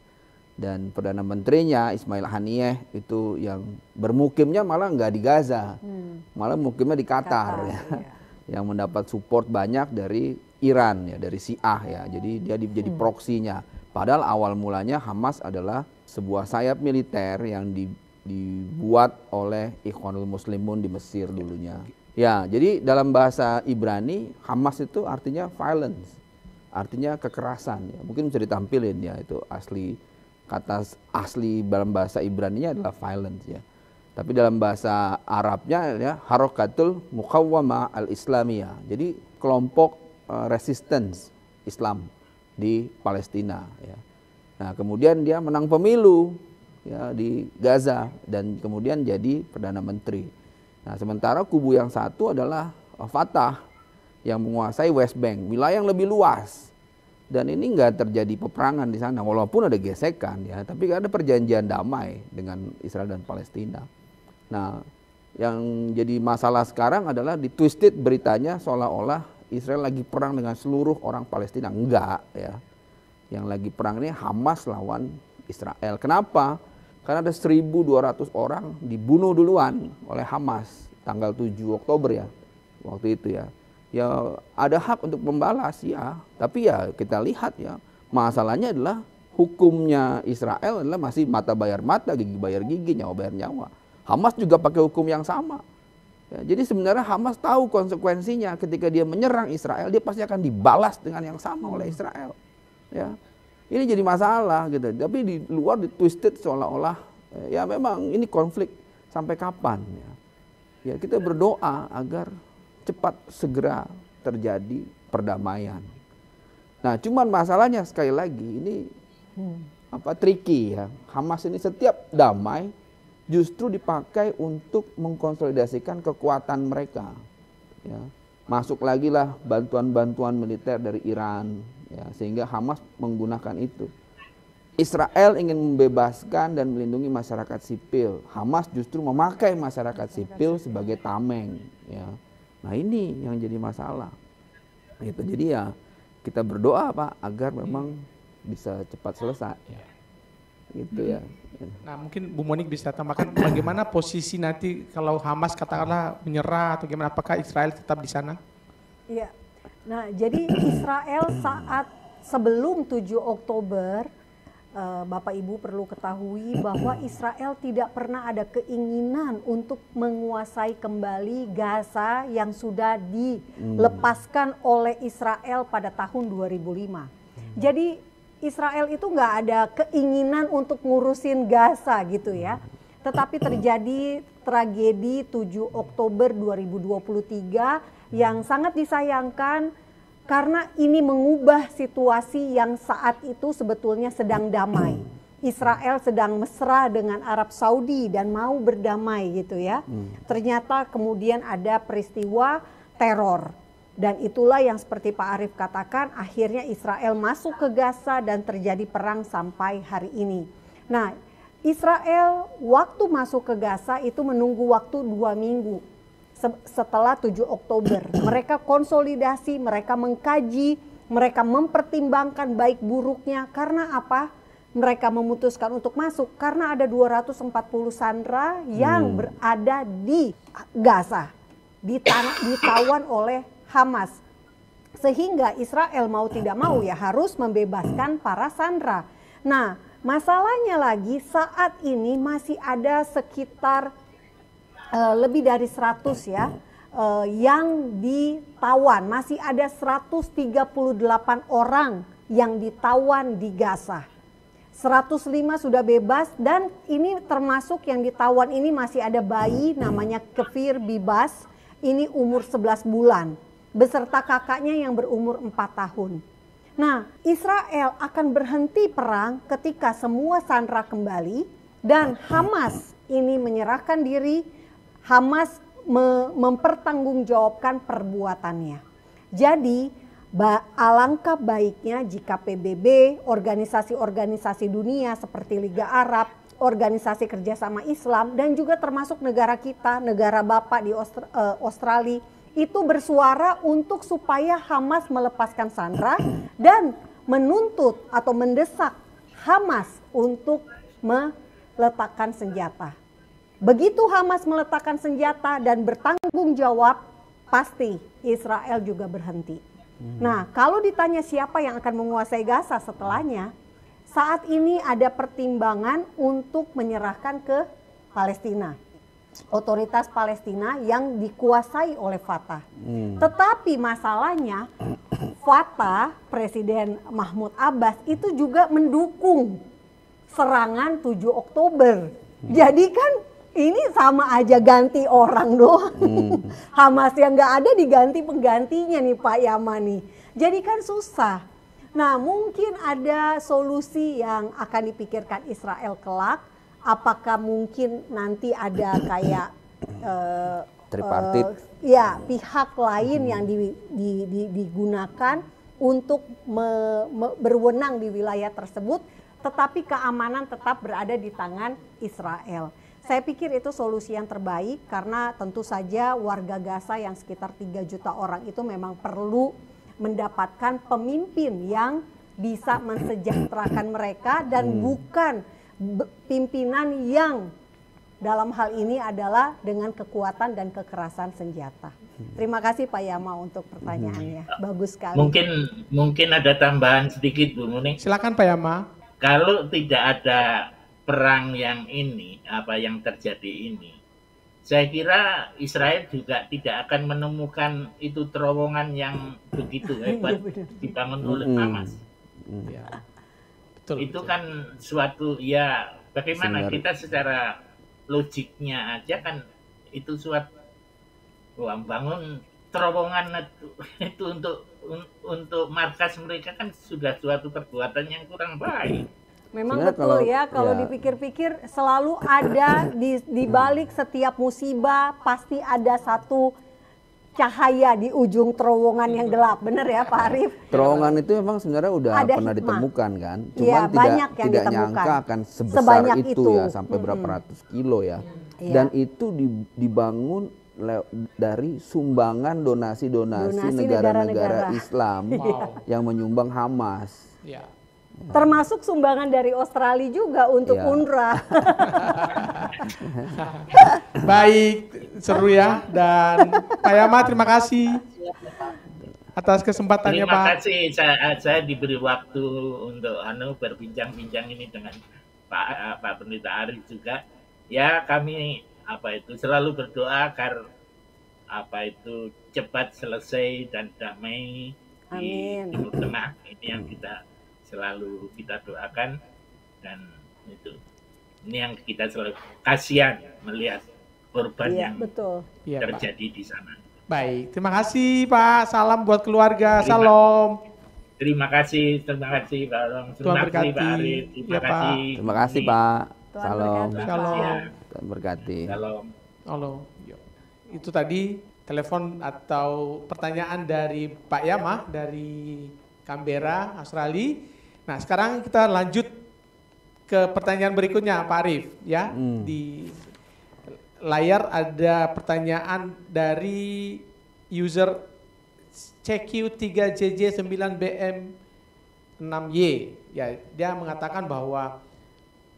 dan perdana menterinya Ismail Haniyeh itu yang bermukimnya malah nggak di Gaza, hmm. malah mukimnya di Qatar, Qatar ya. Iya. yang mendapat support banyak dari Iran ya, dari Syiah ya. Jadi dia jadi hmm. proksinya. Padahal awal mulanya Hamas adalah sebuah sayap militer yang di, dibuat oleh Ikhwanul Muslimun di Mesir dulunya. Ya, jadi dalam bahasa Ibrani Hamas itu artinya violence, artinya kekerasan. Ya. Mungkin bisa ditampilin ya itu asli kata asli dalam bahasa Ibrani-nya adalah violence ya. Tapi dalam bahasa Arabnya ya harakatul mukawwama al Islamiyah. Jadi kelompok uh, resistance Islam di Palestina ya. Nah, kemudian dia menang pemilu ya di Gaza dan kemudian jadi perdana menteri. Nah, sementara kubu yang satu adalah Fatah yang menguasai West Bank, wilayah yang lebih luas dan ini nggak terjadi peperangan di sana walaupun ada gesekan ya tapi ada perjanjian damai dengan Israel dan Palestina nah yang jadi masalah sekarang adalah ditwisted beritanya seolah-olah Israel lagi perang dengan seluruh orang Palestina enggak ya yang lagi perang ini Hamas lawan Israel kenapa karena ada 1.200 orang dibunuh duluan oleh Hamas tanggal 7 Oktober ya waktu itu ya ya ada hak untuk membalas ya tapi ya kita lihat ya masalahnya adalah hukumnya Israel adalah masih mata bayar mata gigi bayar gigi nyawa bayar nyawa Hamas juga pakai hukum yang sama ya, jadi sebenarnya Hamas tahu konsekuensinya ketika dia menyerang Israel dia pasti akan dibalas dengan yang sama oleh Israel ya ini jadi masalah gitu tapi di luar di twisted seolah-olah ya memang ini konflik sampai kapan ya ya kita berdoa agar cepat segera terjadi perdamaian. Nah, cuman masalahnya sekali lagi ini hmm. apa tricky ya. Hamas ini setiap damai justru dipakai untuk mengkonsolidasikan kekuatan mereka. Ya. Masuk lagi lah bantuan-bantuan militer dari Iran, ya, sehingga Hamas menggunakan itu. Israel ingin membebaskan dan melindungi masyarakat sipil. Hamas justru memakai masyarakat sipil sebagai tameng. Ya. Nah ini yang jadi masalah. Itu jadi ya kita berdoa pak agar memang bisa cepat selesai. Ya. Gitu ya. Hmm. Nah mungkin Bu Monik bisa tambahkan bagaimana posisi nanti kalau Hamas katakanlah menyerah atau gimana? Apakah Israel tetap di sana? Iya. Nah jadi Israel saat sebelum 7 Oktober Eh, Bapak Ibu perlu ketahui bahwa Israel tidak pernah ada keinginan untuk menguasai kembali Gaza yang sudah hmm. dilepaskan oleh Israel pada tahun 2005. Hmm. Jadi Israel itu nggak ada keinginan untuk ngurusin Gaza gitu ya. Hmm. Tetapi terjadi tragedi 7 Oktober 2023 yang sangat disayangkan karena ini mengubah situasi yang saat itu sebetulnya sedang damai. Israel sedang mesra dengan Arab Saudi dan mau berdamai gitu ya. Hmm. Ternyata kemudian ada peristiwa teror dan itulah yang seperti Pak Arif katakan akhirnya Israel masuk ke Gaza dan terjadi perang sampai hari ini. Nah, Israel waktu masuk ke Gaza itu menunggu waktu dua minggu setelah 7 Oktober. Mereka konsolidasi, mereka mengkaji, mereka mempertimbangkan baik buruknya. Karena apa? Mereka memutuskan untuk masuk karena ada 240 sandera yang hmm. berada di Gaza, ditawan oleh Hamas. Sehingga Israel mau tidak mau ya harus membebaskan para sandera. Nah, masalahnya lagi saat ini masih ada sekitar Eh, lebih dari 100 ya uh, yang ditawan. Masih ada 138 orang yang ditawan di Gaza. 105 sudah bebas dan ini termasuk yang ditawan ini masih ada bayi namanya Kefir Bibas. Ini umur 11 bulan beserta kakaknya yang berumur 4 tahun. Nah, Israel akan berhenti perang ketika semua sandra kembali dan Hamas ini menyerahkan diri Hamas me mempertanggungjawabkan perbuatannya. Jadi ba alangkah baiknya jika PBB, organisasi-organisasi dunia seperti Liga Arab, organisasi kerjasama Islam dan juga termasuk negara kita, negara bapak di Austra uh, Australia itu bersuara untuk supaya Hamas melepaskan Sandra dan menuntut atau mendesak Hamas untuk meletakkan senjata. Begitu Hamas meletakkan senjata dan bertanggung jawab, pasti Israel juga berhenti. Hmm. Nah, kalau ditanya siapa yang akan menguasai Gaza setelahnya, saat ini ada pertimbangan untuk menyerahkan ke Palestina. Otoritas Palestina yang dikuasai oleh Fatah. Hmm. Tetapi masalahnya Fatah, Presiden Mahmud Abbas itu juga mendukung serangan 7 Oktober. Hmm. Jadi kan ini sama aja ganti orang doang. Hmm. Hamas yang nggak ada diganti penggantinya nih Pak Yama nih. Jadi kan susah. Nah mungkin ada solusi yang akan dipikirkan Israel kelak. Apakah mungkin nanti ada kayak uh, tripartit? Uh, ya pihak lain hmm. yang di, di, di, digunakan untuk me, me, berwenang di wilayah tersebut, tetapi keamanan tetap berada di tangan Israel. Saya pikir itu solusi yang terbaik karena tentu saja warga Gaza yang sekitar 3 juta orang itu memang perlu mendapatkan pemimpin yang bisa mensejahterakan mereka dan hmm. bukan pimpinan yang dalam hal ini adalah dengan kekuatan dan kekerasan senjata. Hmm. Terima kasih Pak Yama untuk pertanyaannya. Hmm. Bagus sekali. Mungkin mungkin ada tambahan sedikit Bu Muni. Silakan Pak Yama. Kalau tidak ada perang yang ini, apa yang terjadi ini, saya kira Israel juga tidak akan menemukan itu terowongan yang begitu iya, hebat dibangun oleh Hamas. Ya. Betul, itu betul. kan suatu ya bagaimana Sebenarnya. kita secara logiknya aja kan itu suatu uang bangun terowongan itu, itu untuk untuk markas mereka kan sudah suatu perbuatan yang kurang baik. Memang Sebenarnya betul kalau, ya, kalau ya. dipikir-pikir selalu ada di, di balik setiap musibah pasti ada satu cahaya di ujung terowongan yang gelap, bener ya Pak Arif? Terowongan itu memang sebenarnya udah ada pernah hikmah. ditemukan kan, iya, cuman ya, tidak tidak nyangka akan sebesar Sebanyak itu, ya, itu ya sampai hmm. berapa ratus kilo ya, ya. dan itu dibangun dari sumbangan donasi-donasi negara-negara Islam wow. yang menyumbang Hamas. Ya. Termasuk sumbangan dari Australia juga untuk yeah. UNRWA. Baik, seru ya. Dan Pak Yama terima kasih atas kesempatannya terima Pak. Terima kasih saya, saya diberi waktu untuk anu berbincang-bincang ini dengan Pak eh, Pak Pendeta Arif juga. Ya kami apa itu selalu berdoa agar apa itu cepat selesai dan damai Amin. di Tengah ini yang kita selalu kita doakan dan itu ini yang kita selalu kasihan melihat korban ya, yang betul. Iya, terjadi ya, di sana. Baik, terima kasih Pak. Salam buat keluarga. Terima, Salam. Terima kasih, terima kasih Pak Arong. Terima Tuhan kasih Pak Arif. Terima ya, kasih. Pak. Terima kasih Pak. Salam. Salam. Iya. Tuhan berkati. Salam. Halo. Iya. Itu tadi telepon atau pertanyaan dari Pak Yama dari Canberra, Australia. Nah, sekarang kita lanjut ke pertanyaan berikutnya, Pak Arif Ya, hmm. di layar ada pertanyaan dari user CQ3JJ9BM6Y. Ya, dia mengatakan bahwa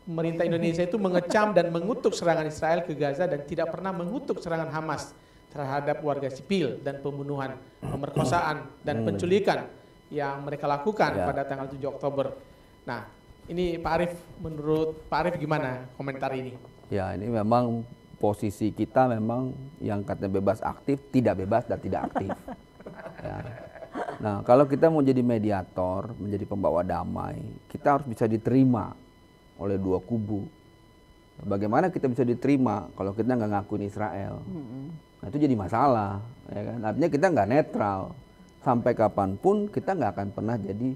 pemerintah Indonesia itu mengecam dan mengutuk serangan Israel ke Gaza dan tidak pernah mengutuk serangan Hamas terhadap warga sipil dan pembunuhan, pemerkosaan dan hmm. penculikan yang mereka lakukan ya. pada tanggal 7 Oktober. Nah, ini Pak Arif menurut Pak Arif gimana komentar ini? Ya, ini memang posisi kita memang yang katanya bebas aktif, tidak bebas dan tidak aktif. ya. Nah, kalau kita mau jadi mediator, menjadi pembawa damai, kita harus bisa diterima oleh dua kubu. Bagaimana kita bisa diterima kalau kita nggak ngakuin Israel? Nah, itu jadi masalah, ya kan? Artinya kita nggak netral sampai kapanpun kita nggak akan pernah jadi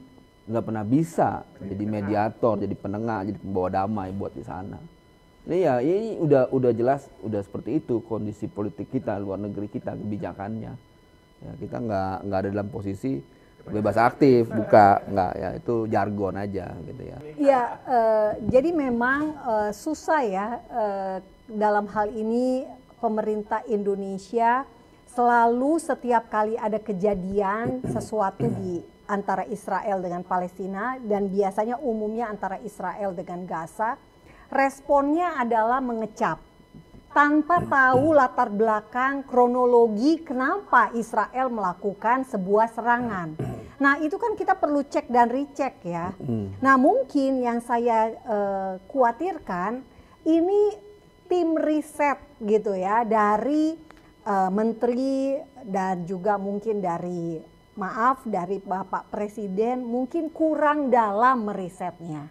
nggak pernah bisa jadi mediator, jadi penengah, jadi pembawa damai buat di sana. Ini ya ini udah udah jelas udah seperti itu kondisi politik kita luar negeri kita kebijakannya. Ya, kita nggak nggak ada dalam posisi bebas aktif buka nggak ya itu jargon aja gitu ya. Iya uh, jadi memang uh, susah ya uh, dalam hal ini pemerintah Indonesia selalu setiap kali ada kejadian sesuatu di antara Israel dengan Palestina dan biasanya umumnya antara Israel dengan Gaza, responnya adalah mengecap tanpa tahu latar belakang kronologi kenapa Israel melakukan sebuah serangan. Nah, itu kan kita perlu cek dan recheck ya. Hmm. Nah, mungkin yang saya eh, khawatirkan ini tim riset gitu ya dari uh, menteri dan juga mungkin dari maaf dari Bapak Presiden mungkin kurang dalam merisetnya.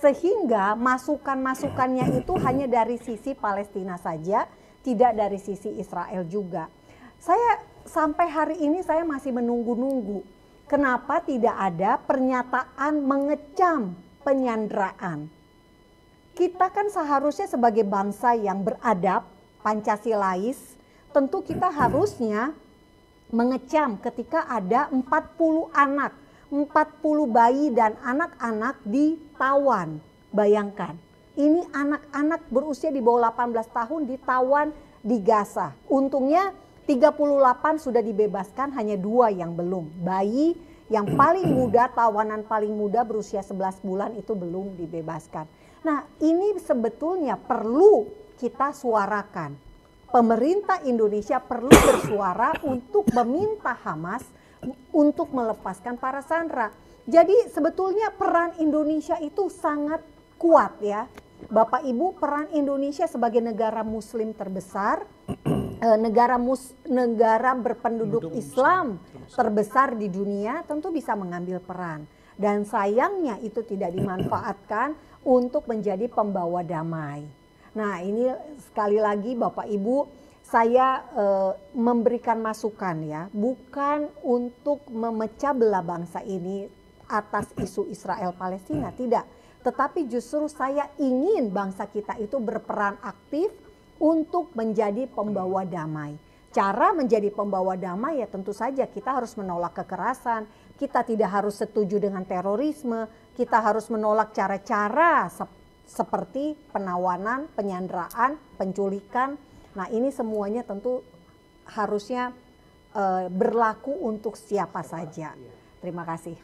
Sehingga masukan-masukannya itu hanya dari sisi Palestina saja, tidak dari sisi Israel juga. Saya sampai hari ini saya masih menunggu-nunggu kenapa tidak ada pernyataan mengecam penyanderaan. Kita kan seharusnya sebagai bangsa yang beradab, Pancasilais, tentu kita harusnya mengecam ketika ada 40 anak, 40 bayi dan anak-anak ditawan. Bayangkan, ini anak-anak berusia di bawah 18 tahun ditawan di Gaza. Untungnya 38 sudah dibebaskan, hanya dua yang belum. Bayi yang paling muda, tawanan paling muda berusia 11 bulan itu belum dibebaskan. Nah ini sebetulnya perlu kita suarakan pemerintah Indonesia perlu bersuara untuk meminta Hamas untuk melepaskan para sandera. Jadi sebetulnya peran Indonesia itu sangat kuat ya. Bapak Ibu, peran Indonesia sebagai negara muslim terbesar, eh, negara mus, negara berpenduduk Islam terbesar di dunia tentu bisa mengambil peran. Dan sayangnya itu tidak dimanfaatkan untuk menjadi pembawa damai. Nah, ini sekali lagi Bapak Ibu, saya e, memberikan masukan ya, bukan untuk memecah belah bangsa ini atas isu Israel Palestina, tidak. Tetapi justru saya ingin bangsa kita itu berperan aktif untuk menjadi pembawa damai. Cara menjadi pembawa damai ya tentu saja kita harus menolak kekerasan, kita tidak harus setuju dengan terorisme, kita harus menolak cara-cara seperti penawanan, penyanderaan, penculikan. Nah, ini semuanya tentu harusnya e, berlaku untuk siapa saja. Iya. Terima kasih.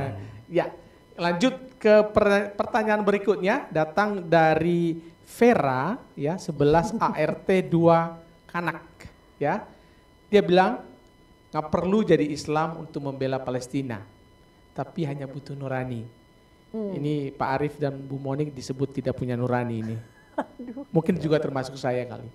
ya, lanjut ke per pertanyaan berikutnya datang dari Vera ya 11 ART 2 Kanak ya. Dia bilang nggak perlu jadi Islam untuk membela Palestina, tapi hanya butuh nurani Hmm. Ini Pak Arif dan Bu Monik disebut tidak punya nurani ini. Mungkin juga termasuk saya kali.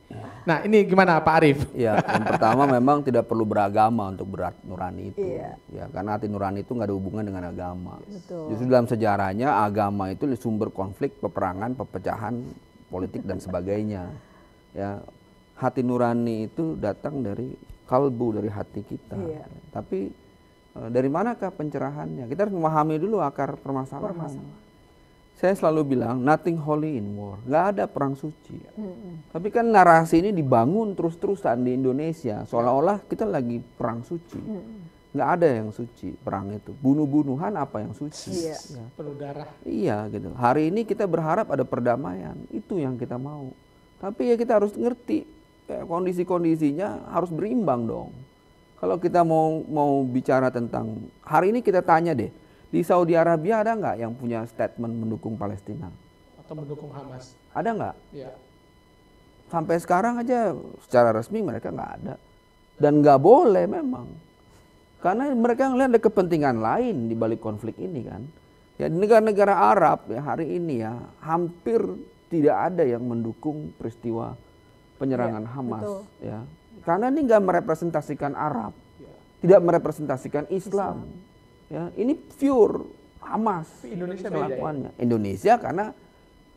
Nah ini gimana Pak Arif? Ya, yang pertama memang tidak perlu beragama untuk berat nurani itu. Iya. Ya, karena hati nurani itu nggak ada hubungan dengan agama. Betul. Justru dalam sejarahnya agama itu sumber konflik, peperangan, pepecahan politik dan sebagainya. Ya, hati nurani itu datang dari kalbu dari hati kita. Iya. Tapi Eh, dari manakah pencerahannya? Kita harus memahami dulu akar permasalahan. permasalahan. Saya selalu bilang nothing holy in war, nggak ada perang suci. Mm -hmm. Tapi kan narasi ini dibangun terus-terusan di Indonesia, seolah-olah kita lagi perang suci. -hmm. Nggak ada yang suci perang itu. Bunuh-bunuhan apa yang suci? Iya. Ya. Perlu darah. Iya gitu. Hari ini kita berharap ada perdamaian, itu yang kita mau. Tapi ya kita harus ngerti eh, kondisi-kondisinya harus berimbang dong kalau kita mau mau bicara tentang hari ini kita tanya deh, di Saudi Arabia ada nggak yang punya statement mendukung Palestina? Atau mendukung Hamas? Ada nggak? Ya. Sampai sekarang aja secara resmi mereka nggak ada dan nggak boleh memang karena mereka ngelihat ada kepentingan lain di balik konflik ini kan. Ya negara-negara Arab ya hari ini ya hampir tidak ada yang mendukung peristiwa penyerangan ya, Hamas betul. ya karena ini nggak merepresentasikan Arab, tidak merepresentasikan Islam. Ya, ini pure Hamas Indonesia ya? kelakuannya. Ya? Indonesia karena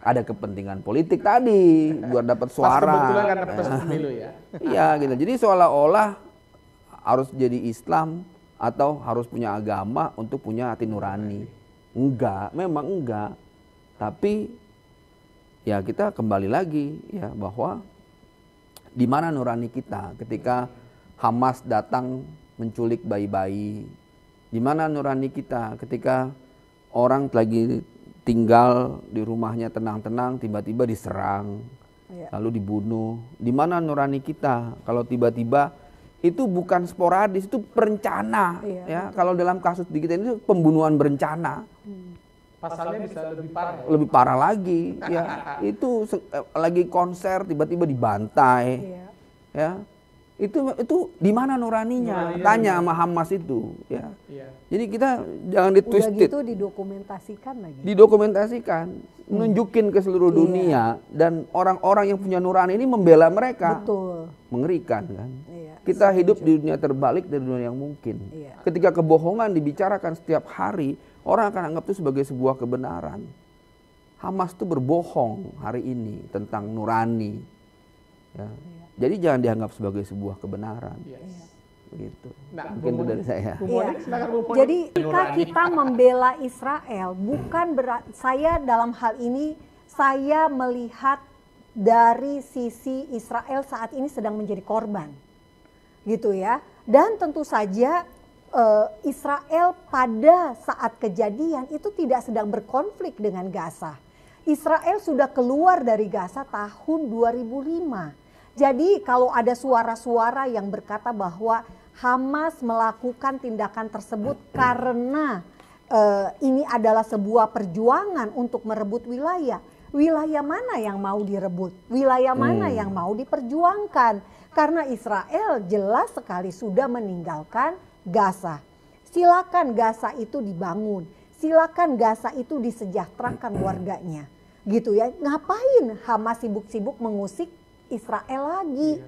ada kepentingan politik tadi buat dapat suara. Nah. Pas ya. Iya, gitu. Jadi seolah-olah harus jadi Islam atau harus punya agama untuk punya hati nurani. Enggak, memang enggak. Tapi ya kita kembali lagi ya bahwa di mana nurani kita ketika Hamas datang menculik bayi-bayi? Di mana nurani kita ketika orang lagi tinggal di rumahnya tenang-tenang tiba-tiba diserang ya. lalu dibunuh di mana nurani kita kalau tiba-tiba itu bukan sporadis itu perencana? Iya, ya, ya. kalau dalam kasus di kita ini pembunuhan berencana hmm pasalnya bisa lebih parah. Lebih parah lagi. ya, itu eh, lagi konser tiba-tiba dibantai. Iya. Ya. Itu itu di mana nuraninya? Tanya sama Hamas itu, ya. Iya. Jadi kita jangan ditwisted. Udah gitu didokumentasikan lagi. Didokumentasikan, nunjukin ke seluruh iya. dunia dan orang-orang yang punya nurani ini membela mereka. Betul. Mengerikan kan? Iya. Kita hidup di dunia terbalik dari dunia yang mungkin. Ketika kebohongan dibicarakan setiap hari, Orang akan anggap itu sebagai sebuah kebenaran. Hamas itu berbohong hari ini tentang nurani. Ya. Iya. Jadi jangan dianggap sebagai sebuah kebenaran. Yes. Iya. Iya. Gitu. Nah, Mungkin itu dari saya. Jadi jika kita membela Israel, bukan berat, saya dalam hal ini saya melihat dari sisi Israel saat ini sedang menjadi korban. Gitu ya. Dan tentu saja Eh, Israel pada saat kejadian itu tidak sedang berkonflik dengan Gaza. Israel sudah keluar dari Gaza tahun 2005. Jadi kalau ada suara-suara yang berkata bahwa Hamas melakukan tindakan tersebut hmm. karena uh, ini adalah sebuah perjuangan untuk merebut wilayah, wilayah mana yang mau direbut, wilayah mana hmm. yang mau diperjuangkan. Karena Israel jelas sekali sudah meninggalkan Gaza. Silakan Gaza itu dibangun, silakan Gaza itu disejahterakan warganya. Gitu ya. Ngapain Hamas sibuk-sibuk mengusik Israel lagi? Iya.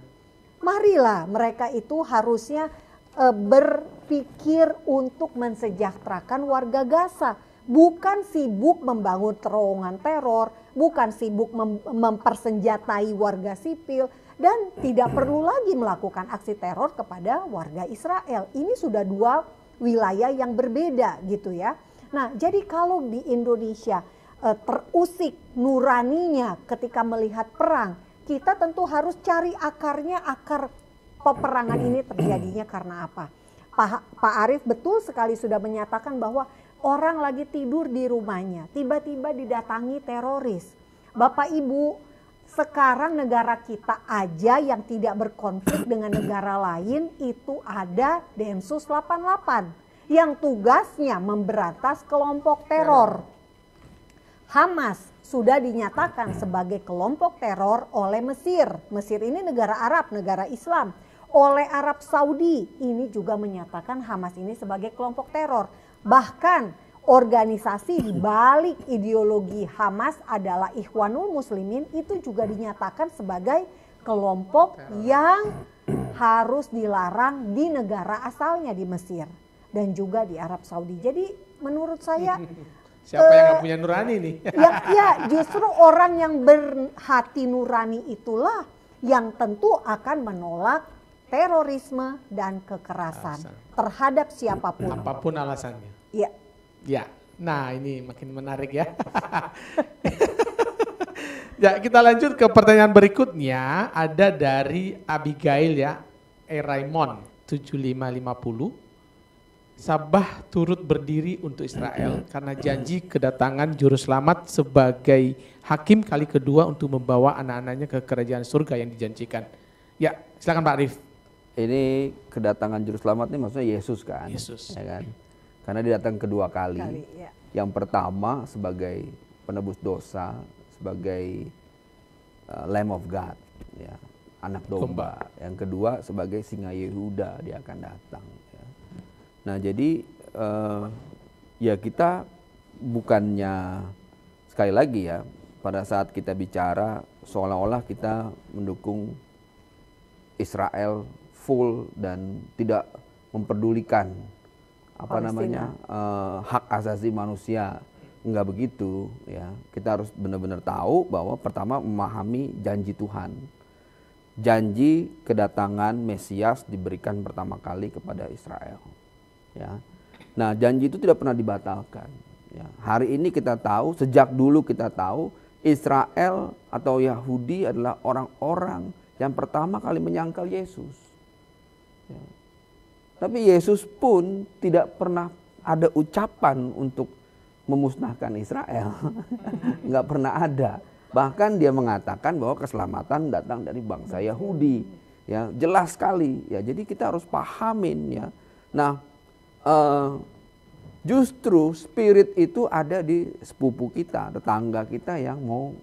Marilah mereka itu harusnya e, berpikir untuk mensejahterakan warga Gaza bukan sibuk membangun terowongan teror, bukan sibuk mem mempersenjatai warga sipil, dan tidak perlu lagi melakukan aksi teror kepada warga Israel. Ini sudah dua wilayah yang berbeda gitu ya. Nah, jadi kalau di Indonesia eh, terusik nuraninya ketika melihat perang, kita tentu harus cari akarnya akar peperangan ini terjadinya karena apa. Pak, Pak Arief betul sekali sudah menyatakan bahwa orang lagi tidur di rumahnya, tiba-tiba didatangi teroris. Bapak Ibu sekarang negara kita aja yang tidak berkonflik dengan negara lain itu ada Densus 88 yang tugasnya memberantas kelompok teror. Hamas sudah dinyatakan sebagai kelompok teror oleh Mesir. Mesir ini negara Arab, negara Islam. Oleh Arab Saudi ini juga menyatakan Hamas ini sebagai kelompok teror. Bahkan organisasi di balik ideologi Hamas adalah Ikhwanul Muslimin itu juga dinyatakan sebagai kelompok yang harus dilarang di negara asalnya di Mesir dan juga di Arab Saudi. Jadi menurut saya siapa uh, yang gak eh, punya nurani nih? Ya, ya justru orang yang berhati nurani itulah yang tentu akan menolak terorisme dan kekerasan Alasan. terhadap siapapun. Apapun alasannya. Ya, Gitu. Ya, nah ya. ini makin menarik ya. Ya. ya kita lanjut ke pertanyaan berikutnya ada dari Abigail ya, Eraimon eh, 7550. Sabah turut berdiri untuk Israel karena janji kedatangan juru selamat sebagai hakim kali kedua untuk membawa anak-anaknya ke kerajaan surga yang dijanjikan. Ya, silakan Pak Arif. Ini kedatangan juru selamat ini maksudnya Yesus kan? Yesus. Ya kan? Karena dia datang kedua kali. kali ya. Yang pertama sebagai penebus dosa, sebagai uh, Lamb of God, ya, anak domba. domba. Yang kedua sebagai singa Yehuda dia akan datang. Ya. Nah jadi uh, ya kita bukannya sekali lagi ya pada saat kita bicara seolah-olah kita mendukung Israel full dan tidak memperdulikan apa Palestina. namanya uh, eh, hak asasi manusia nggak begitu ya kita harus benar-benar tahu bahwa pertama memahami janji Tuhan janji kedatangan Mesias diberikan pertama kali kepada Israel ya nah janji itu tidak pernah dibatalkan ya hari ini kita tahu sejak dulu kita tahu Israel atau Yahudi adalah orang-orang yang pertama kali menyangkal Yesus ya tapi Yesus pun tidak pernah ada ucapan untuk memusnahkan Israel. Enggak pernah ada. Bahkan dia mengatakan bahwa keselamatan datang dari bangsa Yahudi. Ya, jelas sekali. Ya, jadi kita harus pahamin ya. Nah, uh, justru spirit itu ada di sepupu kita, tetangga kita yang mau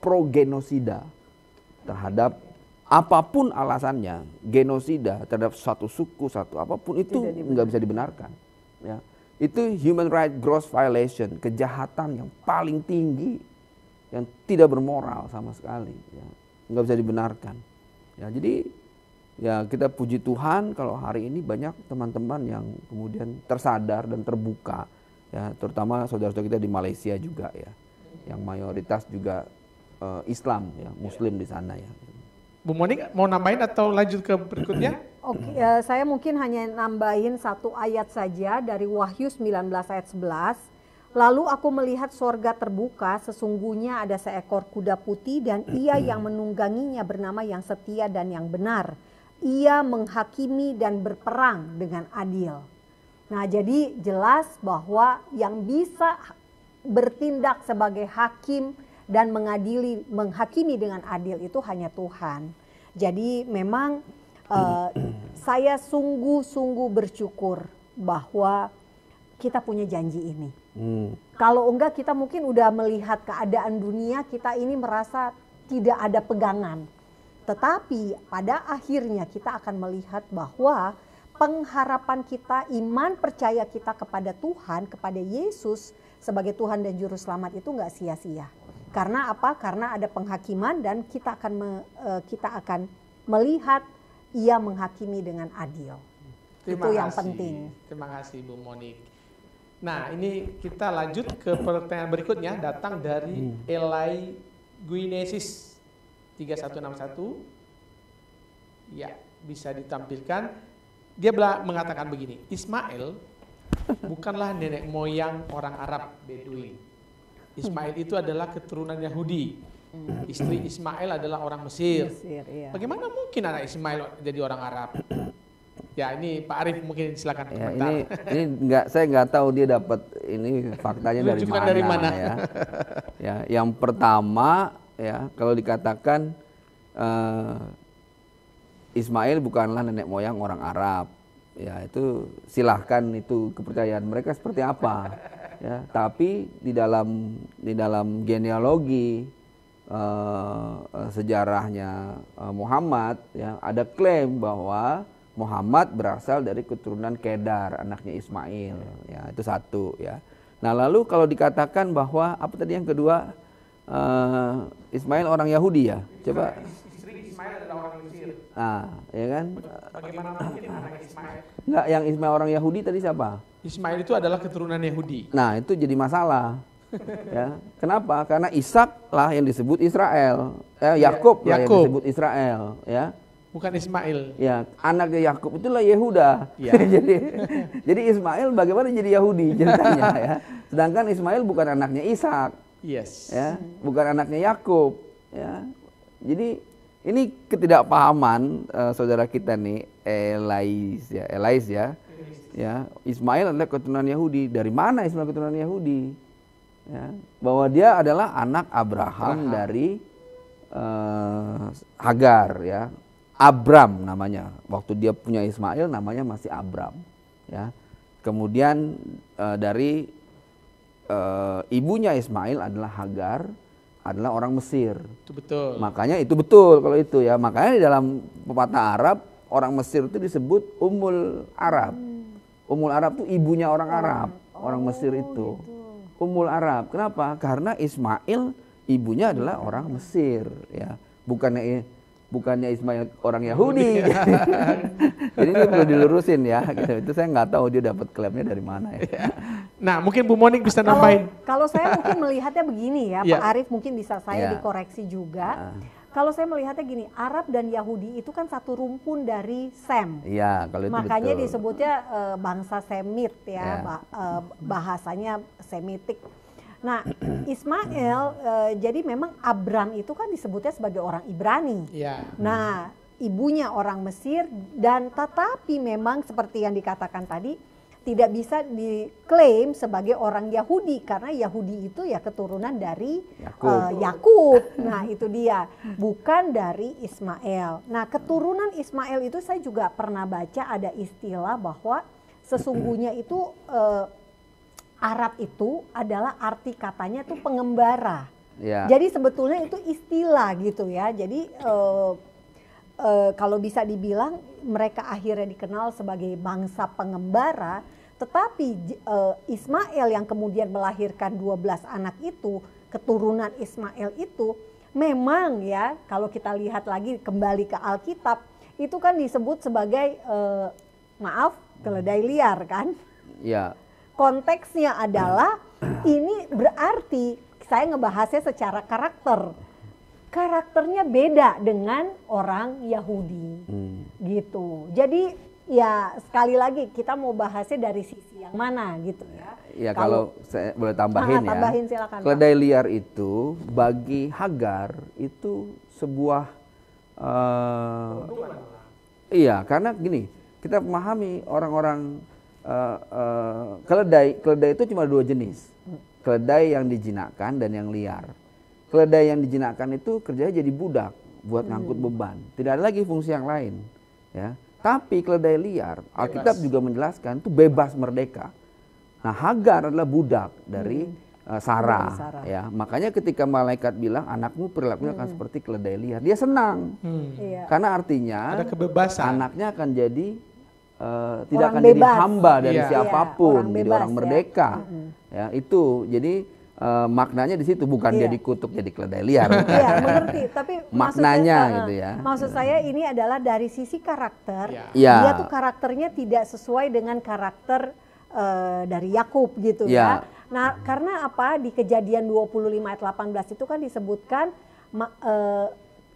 pro genosida terhadap apapun alasannya genosida terhadap satu suku satu apapun itu nggak bisa dibenarkan ya itu human right gross violation kejahatan yang paling tinggi yang tidak bermoral sama sekali ya nggak bisa dibenarkan ya jadi ya kita puji Tuhan kalau hari ini banyak teman-teman yang kemudian tersadar dan terbuka ya terutama saudara-saudara kita di Malaysia juga ya yang mayoritas juga uh, Islam ya Muslim di sana ya Bu Monik mau nambahin atau lanjut ke berikutnya? Oke, okay, uh, eh, saya mungkin hanya nambahin satu ayat saja dari Wahyu 19 ayat 11. Lalu aku melihat sorga terbuka, sesungguhnya ada seekor kuda putih dan ia hmm. yang menungganginya bernama yang setia dan yang benar. Ia menghakimi dan berperang dengan adil. Nah jadi jelas bahwa yang bisa bertindak sebagai hakim, dan mengadili, menghakimi dengan adil itu hanya Tuhan. Jadi memang uh, saya sungguh-sungguh bersyukur bahwa kita punya janji ini. Hmm. Kalau enggak kita mungkin udah melihat keadaan dunia kita ini merasa tidak ada pegangan. Tetapi pada akhirnya kita akan melihat bahwa pengharapan kita, iman percaya kita kepada Tuhan, kepada Yesus sebagai Tuhan dan Juru Selamat itu enggak sia-sia. Karena apa? Karena ada penghakiman dan kita akan me, eh, kita akan melihat ia menghakimi dengan adil. Terima Itu yang penting. Terima kasih Bu Monik. Nah, ini kita lanjut ke pertanyaan berikutnya datang dari hmm. Eli Guinesis 3161. Ya, bisa ditampilkan. Dia mengatakan begini, Ismail bukanlah nenek moyang orang Arab Bedouin Ismail itu adalah keturunan Yahudi. Hmm. Istri Ismail adalah orang Mesir. Iya. Bagaimana mungkin anak Ismail jadi orang Arab? Ya ini Pak Arief mungkin silakan ya, Ini, ini nggak saya nggak tahu dia dapat ini faktanya dari mana, dari mana ya. ya. Yang pertama ya kalau dikatakan uh, Ismail bukanlah nenek moyang orang Arab. Ya itu silahkan itu kepercayaan mereka seperti apa ya tapi di dalam di dalam genealogi uh, sejarahnya uh, Muhammad ya ada klaim bahwa Muhammad berasal dari keturunan Kedar anaknya Ismail ya itu satu ya nah lalu kalau dikatakan bahwa apa tadi yang kedua uh, Ismail orang Yahudi ya coba Ismail Ah, ya kan? Bagaimana mungkin anak Ismail? Enggak, yang Ismail orang Yahudi tadi siapa? Ismail itu adalah keturunan Yahudi. Nah, itu jadi masalah. ya. Kenapa? Karena Ishak lah yang disebut Israel. Eh, ya, Yakub ya, lah yang disebut Israel, ya. Bukan Ismail. Ya, anaknya Yakub itulah Yehuda. Ya. jadi jadi Ismail bagaimana jadi Yahudi ceritanya ya. Sedangkan Ismail bukan anaknya Ishak. Yes. Ya, bukan anaknya Yakub, ya. Jadi ini ketidakpahaman uh, saudara kita nih Elias ya, Elias ya Ya, Ismail adalah keturunan Yahudi. Dari mana Ismail keturunan Yahudi? Ya, bahwa dia adalah anak Abraham, Abraham. dari uh, Hagar ya. Abram namanya. Waktu dia punya Ismail namanya masih Abram ya. Kemudian uh, dari uh, ibunya Ismail adalah Hagar adalah orang Mesir. Itu betul. Makanya itu betul kalau itu ya. Makanya di dalam pepatah Arab orang Mesir itu disebut umul Arab. Umul Arab itu ibunya orang Arab, oh, orang Mesir oh, itu. Gitu. Umul Arab. Kenapa? Karena Ismail ibunya adalah orang Mesir, ya. Bukannya bukannya Ismail orang Yahudi. Jadi iya. ini perlu dilurusin ya. Gitu. Itu saya nggak tahu dia dapat klaimnya dari mana ya. Iya. Nah, mungkin Bu Monik bisa nambahin. Kalau, kalau saya mungkin melihatnya begini ya, iya. Pak Arief mungkin bisa saya ya. dikoreksi juga. Ah. Kalau saya melihatnya gini, Arab dan Yahudi itu kan satu rumpun dari Sem. Iya, kalau itu Makanya betul. disebutnya uh, bangsa Semit ya, ya. Bah, eh, uh, bahasanya Semitik. Nah, Ismail uh, jadi memang Abram itu kan disebutnya sebagai orang Ibrani. Iya. Nah, ibunya orang Mesir dan tetapi memang seperti yang dikatakan tadi tidak bisa diklaim sebagai orang Yahudi karena Yahudi itu ya keturunan dari Yakub. Uh, Nah, itu dia, bukan dari Ismail. Nah, keturunan Ismail itu saya juga pernah baca ada istilah bahwa sesungguhnya itu uh, Arab itu adalah arti katanya itu pengembara. Ya. Jadi sebetulnya itu istilah gitu ya. Jadi uh, e, kalau bisa dibilang mereka akhirnya dikenal sebagai bangsa pengembara, tetapi e, Ismail yang kemudian melahirkan 12 anak itu, keturunan Ismail itu memang ya kalau kita lihat lagi kembali ke Alkitab itu kan disebut sebagai e, maaf keledai liar kan? Ya. Konteksnya adalah ini berarti saya ngebahasnya secara karakter karakternya beda dengan orang Yahudi hmm. gitu. Jadi ya sekali lagi kita mau bahasnya dari sisi yang mana gitu ya. Ya, ya kalau, kalau saya boleh tambahin ah, ya. Tambahin silakan. Keledai liar itu bagi Hagar itu sebuah uh, Iya, karena gini, kita memahami orang-orang uh, uh, keledai, keledai itu cuma dua jenis. Hmm. Keledai yang dijinakkan dan yang liar keledai yang dijinakkan itu kerjanya jadi budak buat hmm. ngangkut beban. Tidak ada lagi fungsi yang lain, ya. Tapi keledai liar, Alkitab juga menjelaskan itu bebas merdeka. Nah, Hagar adalah budak dari hmm. uh, Sarah, Sarah, ya. Makanya ketika malaikat bilang anakmu perilakunya hmm. akan seperti keledai liar, dia senang. Hmm. Iya. Karena artinya ada kebebasan. Anaknya akan jadi uh, tidak orang akan bebas. jadi hamba dari yeah. Iya, siapapun, orang bebas, jadi orang ya. merdeka. Ya. Hmm. ya, itu. Jadi uh, maknanya di situ bukan iya. kutuk kutuk jadi keledai liar. Iya, mengerti, tapi maknanya maksudnya, eh, gitu ya. Maksud saya ini adalah dari sisi karakter, iya. iya. dia tuh karakternya tidak sesuai dengan karakter uh, dari Yakub gitu ya. iya. ya. Nah, karena apa di kejadian 25 ayat 18 itu kan disebutkan ma, uh,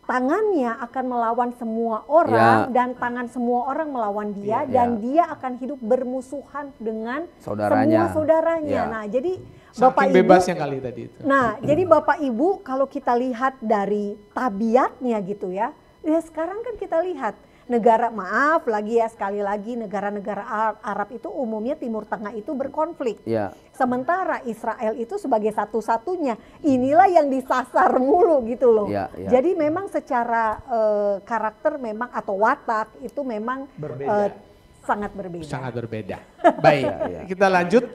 tangannya akan melawan semua ya. orang ya. dan tangan semua orang melawan dia ya, dan ya. dia akan hidup bermusuhan dengan saudaranya. semua saudaranya. Ya. Nah, jadi Saking Bapak Ibu yang kali tadi itu. Nah, jadi Bapak Ibu kalau kita lihat dari tabiatnya gitu ya. Ya sekarang kan kita lihat negara maaf lagi ya sekali lagi negara-negara Arab itu umumnya Timur Tengah itu berkonflik. Ya. Sementara Israel itu sebagai satu-satunya inilah yang disasar mulu gitu loh. Ya, ya. Jadi memang secara uh, karakter memang atau watak itu memang berbeda. Uh, sangat berbeda. Sangat berbeda. Baik, ya, ya. kita lanjut.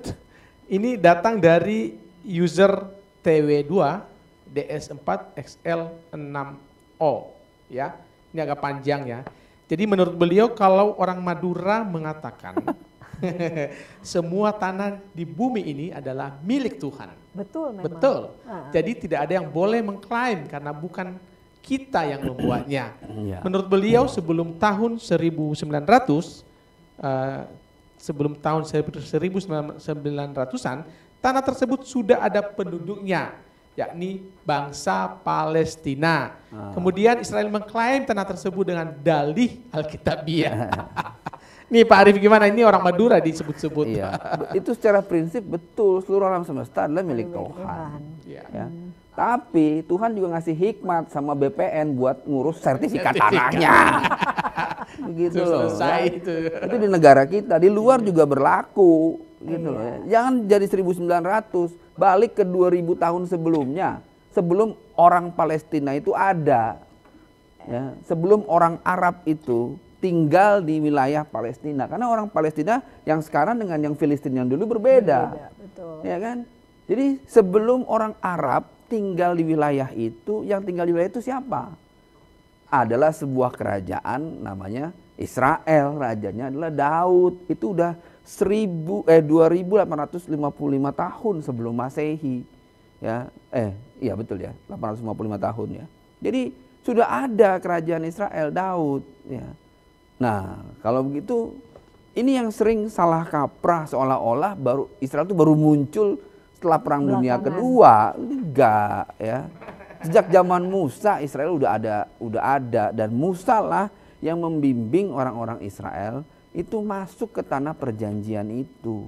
Ini datang dari user TW2 DS4XL6O ya. Ini agak panjang ya. Jadi menurut beliau kalau orang Madura mengatakan semua tanah di bumi ini adalah milik Tuhan. Betul memang. Betul. Ah. Jadi tidak ada yang boleh mengklaim karena bukan kita yang membuatnya. Ya. Menurut beliau sebelum tahun 1900 uh, eh, sebelum tahun 1900-an tanah tersebut sudah ada penduduknya yakni bangsa Palestina. Ah. Kemudian Israel mengklaim tanah tersebut dengan dalih Alkitabiah. Nih Pak Arif gimana? Ini orang Madura disebut-sebut. Iya. Itu secara prinsip betul seluruh alam semesta adalah milik Tuhan. Ya. ya. Tapi Tuhan juga ngasih hikmat sama BPN buat ngurus sertifikat, sertifikat. tanahnya. Begitu itu. Itu di negara kita, di luar iya. juga berlaku gitu iya. loh ya. Jangan jadi 1900, balik ke 2000 tahun sebelumnya. Sebelum orang Palestina itu ada. Ya, sebelum orang Arab itu tinggal di wilayah Palestina. Karena orang Palestina yang sekarang dengan yang Filistin yang dulu berbeda. berbeda betul. Ya kan? Jadi sebelum orang Arab tinggal di wilayah itu, yang tinggal di wilayah itu siapa? Adalah sebuah kerajaan namanya Israel, rajanya adalah Daud. Itu udah 1000 eh 2855 tahun sebelum Masehi. Ya, eh iya betul ya, 855 tahun ya. Jadi sudah ada kerajaan Israel Daud ya. Nah, kalau begitu ini yang sering salah kaprah seolah-olah baru Israel itu baru muncul setelah perang Belakangan. dunia kedua. Enggak ya. Sejak zaman Musa Israel udah ada udah ada dan Musa lah yang membimbing orang-orang Israel itu masuk ke tanah perjanjian itu.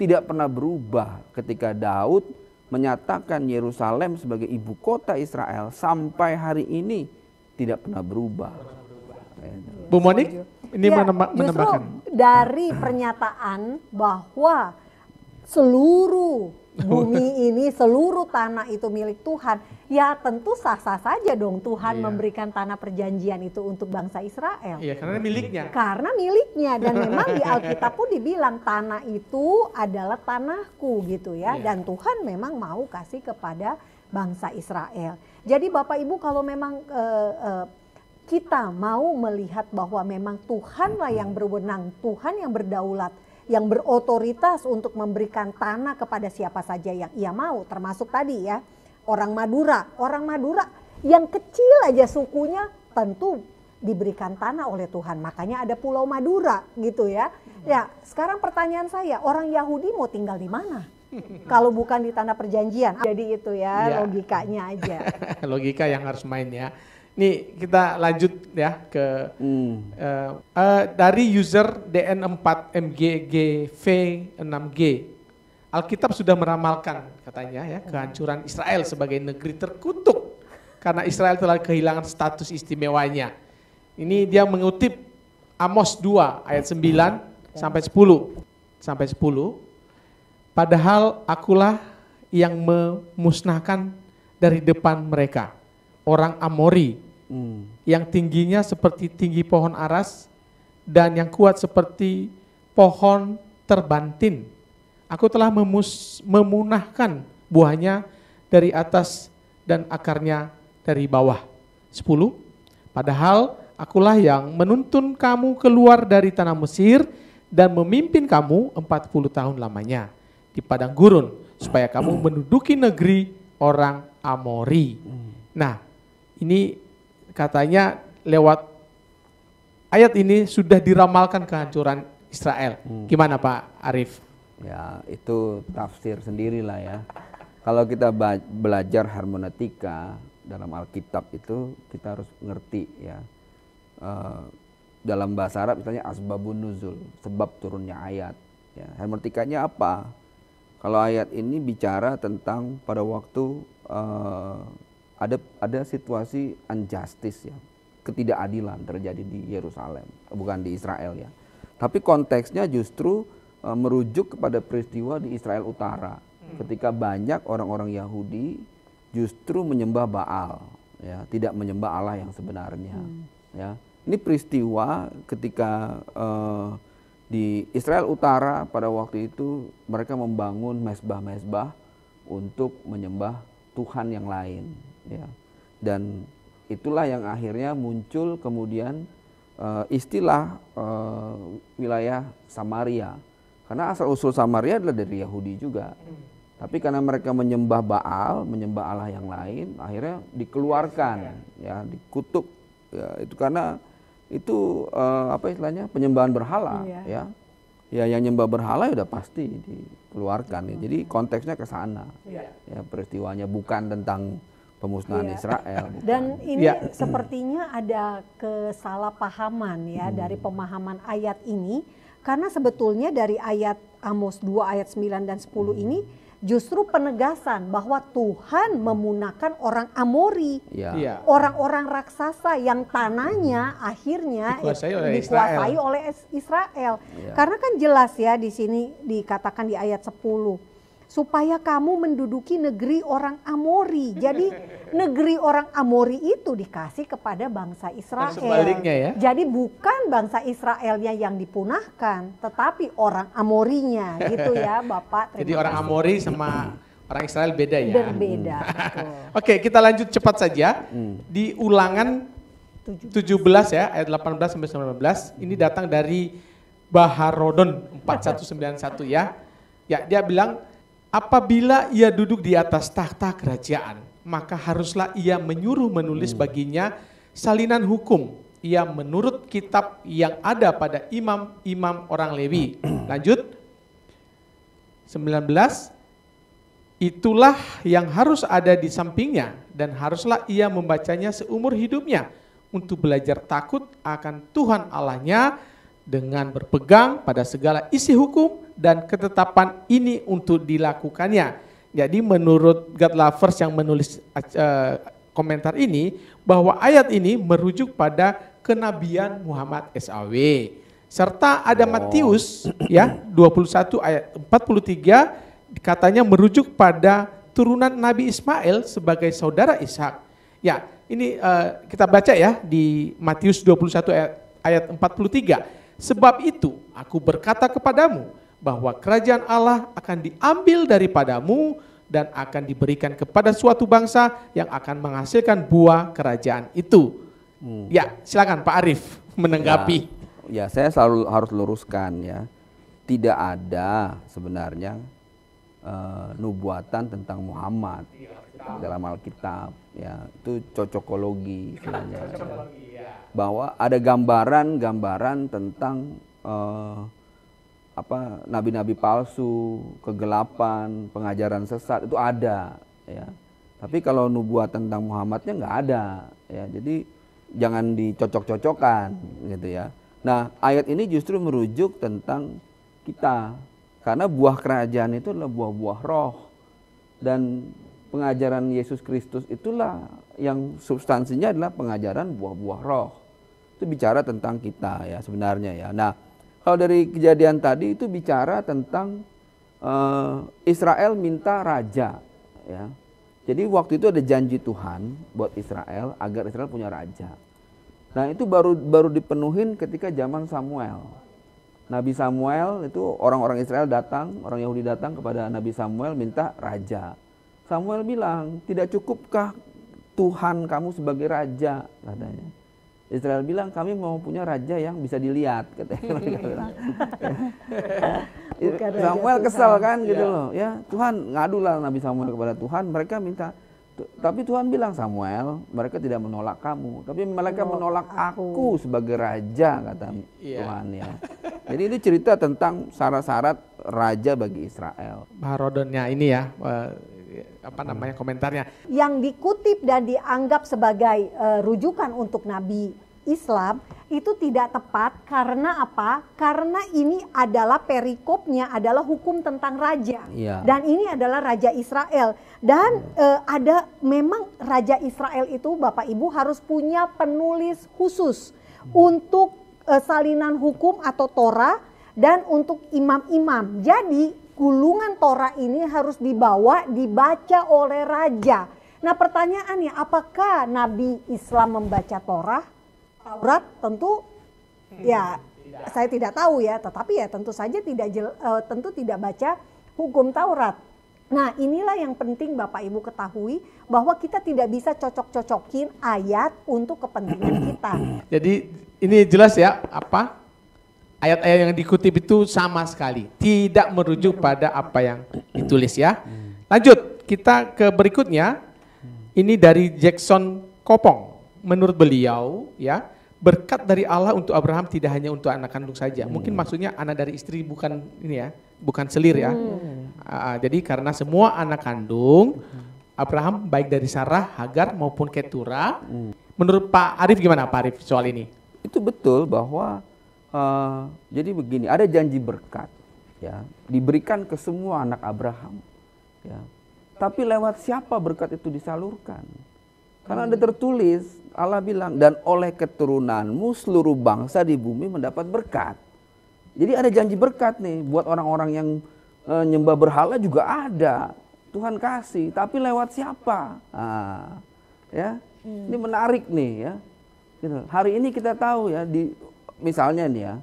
Tidak pernah berubah ketika Daud menyatakan Yerusalem sebagai ibu kota Israel sampai hari ini tidak pernah berubah. Bu Monik, iya. ini ya, Justru dari pernyataan bahwa seluruh bumi ini seluruh tanah itu milik Tuhan, ya tentu sah-sah saja dong Tuhan iya. memberikan tanah perjanjian itu untuk bangsa Israel. Iya, karena miliknya. Karena miliknya dan memang di Alkitab pun dibilang tanah itu adalah tanahku gitu ya iya. dan Tuhan memang mau kasih kepada bangsa Israel. Jadi Bapak Ibu kalau memang uh, uh, kita mau melihat bahwa memang Tuhanlah yang berwenang, Tuhan yang berdaulat yang berotoritas untuk memberikan tanah kepada siapa saja yang ia mau, termasuk tadi ya orang Madura. Orang Madura yang kecil aja sukunya tentu diberikan tanah oleh Tuhan. Makanya ada Pulau Madura gitu ya. Hmm. Ya, sekarang pertanyaan saya, orang Yahudi mau tinggal di mana? Kalau bukan di tanah perjanjian. Jadi itu ya, ya. logikanya aja. Logika yang harus main ya. Nih kita lanjut ya ke hmm. uh, uh, dari user DN4MGGV6G. Alkitab sudah meramalkan katanya ya kehancuran Israel sebagai negeri terkutuk karena Israel telah kehilangan status istimewanya. Ini dia mengutip Amos 2 ayat 9 sampai 10 sampai 10. Padahal akulah yang memusnahkan dari depan mereka orang Amori hmm. yang tingginya seperti tinggi pohon aras dan yang kuat seperti pohon terbantin. Aku telah memus, memunahkan buahnya dari atas dan akarnya dari bawah. 10. Padahal akulah yang menuntun kamu keluar dari tanah Mesir dan memimpin kamu 40 tahun lamanya di padang gurun supaya kamu menduduki negeri orang Amori. Hmm. Nah, ini katanya lewat ayat ini sudah diramalkan kehancuran Israel. Hmm. Gimana Pak Arif? Ya itu tafsir sendirilah ya. Kalau kita belajar harmonetika dalam Alkitab itu kita harus ngerti ya. Uh, dalam bahasa Arab misalnya asbabun nuzul, sebab turunnya ayat. Ya, hermetikanya apa? Kalau ayat ini bicara tentang pada waktu uh, ada ada situasi injustice ya, ketidakadilan terjadi di Yerusalem, bukan di Israel ya. Tapi konteksnya justru e, merujuk kepada peristiwa di Israel Utara hmm. ketika banyak orang-orang Yahudi justru menyembah Baal ya, tidak menyembah Allah yang sebenarnya hmm. ya. Ini peristiwa ketika e, di Israel Utara pada waktu itu mereka membangun mesbah-mesbah untuk menyembah Tuhan yang lain ya dan itulah yang akhirnya muncul kemudian uh, istilah uh, wilayah Samaria karena asal usul Samaria adalah dari Yahudi juga tapi karena mereka menyembah Baal menyembah Allah yang lain akhirnya dikeluarkan ya dikutuk ya, itu karena itu uh, apa istilahnya penyembahan berhala iya. ya ya yang nyembah berhala ya udah pasti dikeluarkan ya iya. jadi konteksnya ke sana iya. ya peristiwanya bukan tentang pemusnahan iya. Israel. Bukan. Dan ini ya. sepertinya ada kesalahpahaman ya hmm. dari pemahaman ayat ini karena sebetulnya dari ayat Amos 2 ayat 9 dan 10 hmm. ini justru penegasan bahwa Tuhan memunakan orang Amori, orang ya. iya. orang-orang raksasa yang tanahnya hmm. akhirnya dikuasai oleh Israel. Oleh Israel. Ya. Karena kan jelas ya di sini dikatakan di ayat 10 supaya kamu menduduki negeri orang Amori. Jadi negeri orang Amori itu dikasih kepada bangsa Israel. Sebaliknya ya. Jadi bukan bangsa Israelnya yang dipunahkan, tetapi orang Amorinya gitu ya Bapak. Jadi orang Amori sama orang Israel beda ya. Berbeda. Hmm. Oke, kita lanjut cepat saja. Hmm. Di Ulangan 17 ya ayat 18 sampai 19 ini datang dari Baharodon 4191 ya. Ya, dia bilang Apabila ia duduk di atas tahta kerajaan, maka haruslah ia menyuruh menulis hmm. baginya salinan hukum ia menurut kitab yang ada pada imam-imam orang Lewi. Hmm. Lanjut. 19 Itulah yang harus ada di sampingnya dan haruslah ia membacanya seumur hidupnya untuk belajar takut akan Tuhan Allahnya dengan berpegang pada segala isi hukum dan ketetapan ini untuk dilakukannya. Jadi menurut God Lovers yang menulis uh, komentar ini bahwa ayat ini merujuk pada kenabian Muhammad SAW serta ada oh. Matius ya 21 ayat 43 katanya merujuk pada turunan Nabi Ismail sebagai saudara Ishak. Ya, ini uh, kita baca ya di Matius 21 ayat, ayat 43. Sebab itu aku berkata kepadamu, bahwa kerajaan Allah akan diambil daripadamu dan akan diberikan kepada suatu bangsa yang akan menghasilkan buah kerajaan itu. Hmm. Ya, silakan Pak Arif menanggapi. Ya, ya, saya selalu harus luruskan ya. Tidak ada sebenarnya uh, nubuatan tentang Muhammad dalam Alkitab ya. Itu cocokologi sebenarnya. Ya. Bahwa ada gambaran-gambaran tentang uh, apa nabi-nabi palsu, kegelapan, pengajaran sesat itu ada ya. Tapi kalau nubuat tentang Muhammadnya nggak ada ya. Jadi jangan dicocok cocokkan gitu ya. Nah, ayat ini justru merujuk tentang kita karena buah kerajaan itu adalah buah-buah roh dan pengajaran Yesus Kristus itulah yang substansinya adalah pengajaran buah-buah roh. Itu bicara tentang kita ya sebenarnya ya. Nah, kalau dari kejadian tadi itu bicara tentang uh, Israel minta raja ya. Jadi waktu itu ada janji Tuhan buat Israel agar Israel punya raja. Nah, itu baru baru dipenuhin ketika zaman Samuel. Nabi Samuel itu orang-orang Israel datang, orang Yahudi datang kepada Nabi Samuel minta raja. Samuel bilang, "Tidak cukupkah Tuhan kamu sebagai raja?" katanya. Israel bilang kami mau punya raja yang bisa dilihat katanya. Iya. Samuel kesal kan ya. gitu iya. loh ya Tuhan ngadulah Nabi Samuel kepada Tuhan mereka minta tapi Tuhan bilang Samuel mereka tidak menolak kamu tapi mereka menolak, aku. sebagai raja kata yeah. Tuhan ya jadi itu cerita tentang syarat-syarat raja bagi Israel Barodonnya ini ya eh, apa namanya komentarnya yang dikutip dan dianggap sebagai uh, rujukan untuk nabi Islam itu tidak tepat karena apa? Karena ini adalah perikopnya adalah hukum tentang raja ya. dan ini adalah raja Israel dan hmm. ada memang raja Israel itu Bapak Ibu harus punya penulis khusus untuk uh, salinan hukum atau Torah dan untuk imam-imam. Jadi gulungan Torah ini harus dibawa, dibaca oleh raja. Nah pertanyaannya, apakah Nabi Islam membaca Torah? Taurat tentu ya tidak. saya tidak tahu ya, tetapi ya tentu saja tidak uh, tentu tidak baca hukum Taurat. Nah, inilah yang penting Bapak Ibu ketahui bahwa kita tidak bisa cocok-cocokin ayat untuk kepentingan kita. Jadi ini jelas ya apa ayat-ayat yang dikutip itu sama sekali tidak merujuk pada apa yang ditulis ya. Lanjut, kita ke berikutnya. Ini dari Jackson Kopong. Menurut beliau ya, berkat dari Allah untuk Abraham tidak hanya untuk anak kandung saja. Mungkin maksudnya anak dari istri bukan ini ya, bukan selir ya. Uh, jadi karena semua anak kandung Abraham baik dari Sarah, Hagar maupun Ketura. Hmm. Menurut Pak Arif gimana Pak Arif soal ini? Itu betul bahwa uh, jadi begini, ada janji berkat ya, diberikan ke semua anak Abraham. Ya. Tapi lewat siapa berkat itu disalurkan? Karena ada tertulis Allah bilang dan oleh keturunanmu seluruh bangsa di bumi mendapat berkat. Jadi ada janji berkat nih buat orang-orang yang uh, nyembah berhala juga ada. Tuhan kasih, tapi lewat siapa? Nah, ya, ini menarik nih ya. Gitu. Hari ini kita tahu ya di misalnya nih ya,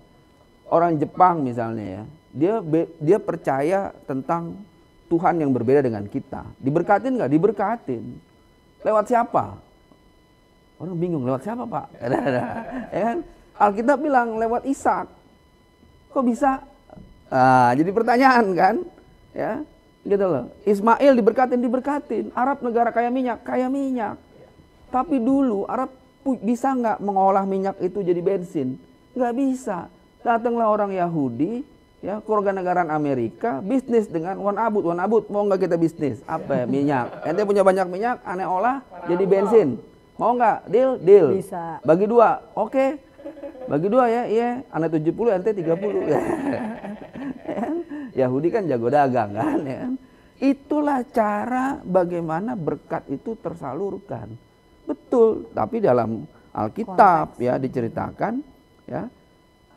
orang Jepang misalnya ya, dia be, dia percaya tentang Tuhan yang berbeda dengan kita. Diberkatin nggak? Diberkatin. Lewat siapa? Orang bingung lewat siapa pak? ya kan? Alkitab bilang lewat Ishak. Kok bisa? nah, jadi pertanyaan kan? Ya, gitu loh. Ismail diberkatin diberkatin. Arab negara kaya minyak kaya minyak. Tapi dulu Arab bisa nggak mengolah minyak itu jadi bensin? Nggak bisa. Datanglah orang Yahudi, ya keluarga negara Amerika, bisnis dengan abut wan abut mau nggak kita bisnis? Apa ya? Minyak. Ente punya banyak minyak, aneh olah jadi bensin. Mau nggak? Deal? Deal. Bisa. Bagi dua, oke. Okay. Bagi dua ya, iya. tujuh 70, ente 30. Ya. Yahudi kan jago dagang kan ya. Itulah cara bagaimana berkat itu tersalurkan. Betul, tapi dalam Alkitab ya diceritakan ya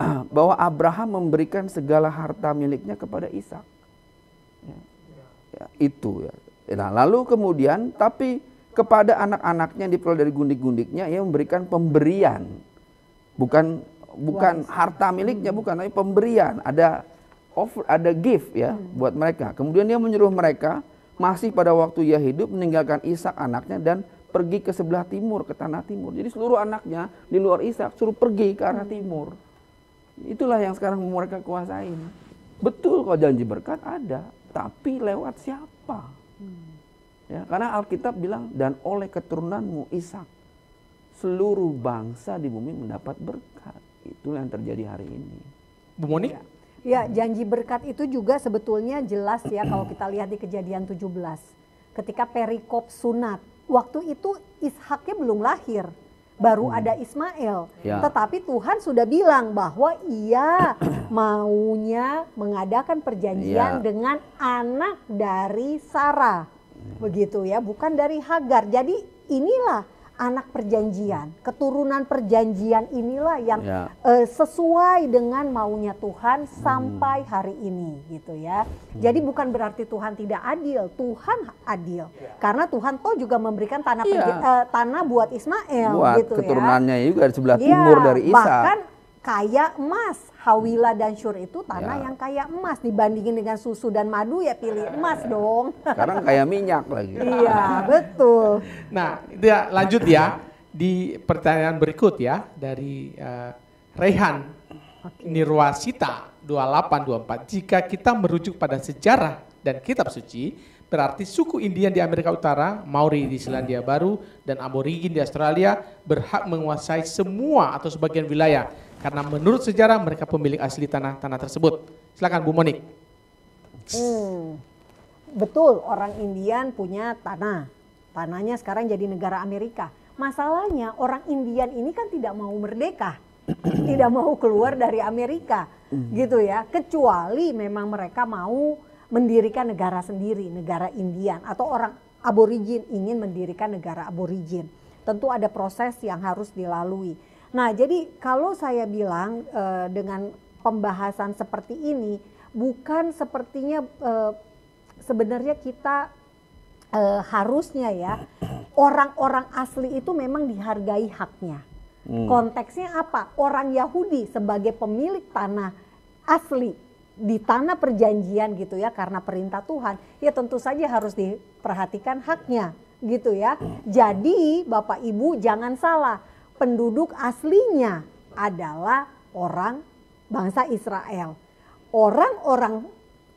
bahwa Abraham memberikan segala harta miliknya kepada Ishak. Ya, ya, itu ya. Nah, lalu kemudian tapi kepada anak-anaknya yang diperoleh dari gundik-gundiknya ia memberikan pemberian. Bukan bukan harta miliknya hmm. bukan tapi pemberian. Ada offer, ada gift ya hmm. buat mereka. Kemudian dia menyuruh mereka masih pada waktu ia hidup meninggalkan Ishak anaknya dan pergi ke sebelah timur, ke tanah timur. Jadi seluruh anaknya di luar Ishak suruh pergi ke arah hmm. timur. Itulah yang sekarang mereka kuasain. Betul kalau janji berkat ada, tapi lewat siapa? Hmm. Ya, karena Alkitab bilang dan oleh keturunanmu Ishak seluruh bangsa di bumi mendapat berkat. Itulah yang terjadi hari ini. Bu Monik? Iya. Ya. janji berkat itu juga sebetulnya jelas ya kalau kita lihat di kejadian 17. Ketika perikop sunat, waktu itu Ishaknya belum lahir baru hmm. ada Ismail. Ya. Tetapi Tuhan sudah bilang bahwa ia maunya mengadakan perjanjian ya. dengan anak dari Sarah. Hmm. Begitu ya, bukan dari Hagar. Jadi inilah anak perjanjian, keturunan perjanjian inilah yang ya. uh, sesuai dengan maunya Tuhan sampai hmm. hari ini gitu ya. Hmm. Jadi bukan berarti Tuhan tidak adil, Tuhan adil. Ya. Karena Tuhan toh juga memberikan tanah ya. uh, tanah buat Ismail buat gitu keturunannya ya. keturunannya juga di sebelah iya, timur dari Isa. Bahkan kaya emas. Hawila dan Syur itu tanah ya. yang kaya emas dibandingin dengan susu dan madu ya pilih emas eh, dong. Sekarang kaya minyak lagi. Iya, betul. Nah, itu ya lanjut ya di pertanyaan berikut ya dari uh, Rehan okay. Nirwasita 2824. Jika kita merujuk pada sejarah dan kitab suci, berarti suku Indian di Amerika Utara, Maori di Selandia Baru, dan Aborigin di Australia berhak menguasai semua atau sebagian wilayah karena menurut sejarah mereka pemilik asli tanah-tanah tersebut. Silakan Bu Monik. Hmm, betul, orang Indian punya tanah. Tanahnya sekarang jadi negara Amerika. Masalahnya orang Indian ini kan tidak mau merdeka tidak mau keluar dari Amerika hmm. gitu ya kecuali memang mereka mau mendirikan negara sendiri negara Indian atau orang aborigin ingin mendirikan negara aborigin tentu ada proses yang harus dilalui Nah, jadi kalau saya bilang uh, dengan pembahasan seperti ini bukan sepertinya uh, sebenarnya kita uh, harusnya ya orang-orang asli itu memang dihargai haknya. Hmm. Konteksnya apa? Orang Yahudi sebagai pemilik tanah asli di tanah perjanjian gitu ya karena perintah Tuhan, ya tentu saja harus diperhatikan haknya gitu ya. Jadi Bapak Ibu jangan salah penduduk aslinya adalah orang bangsa Israel. Orang-orang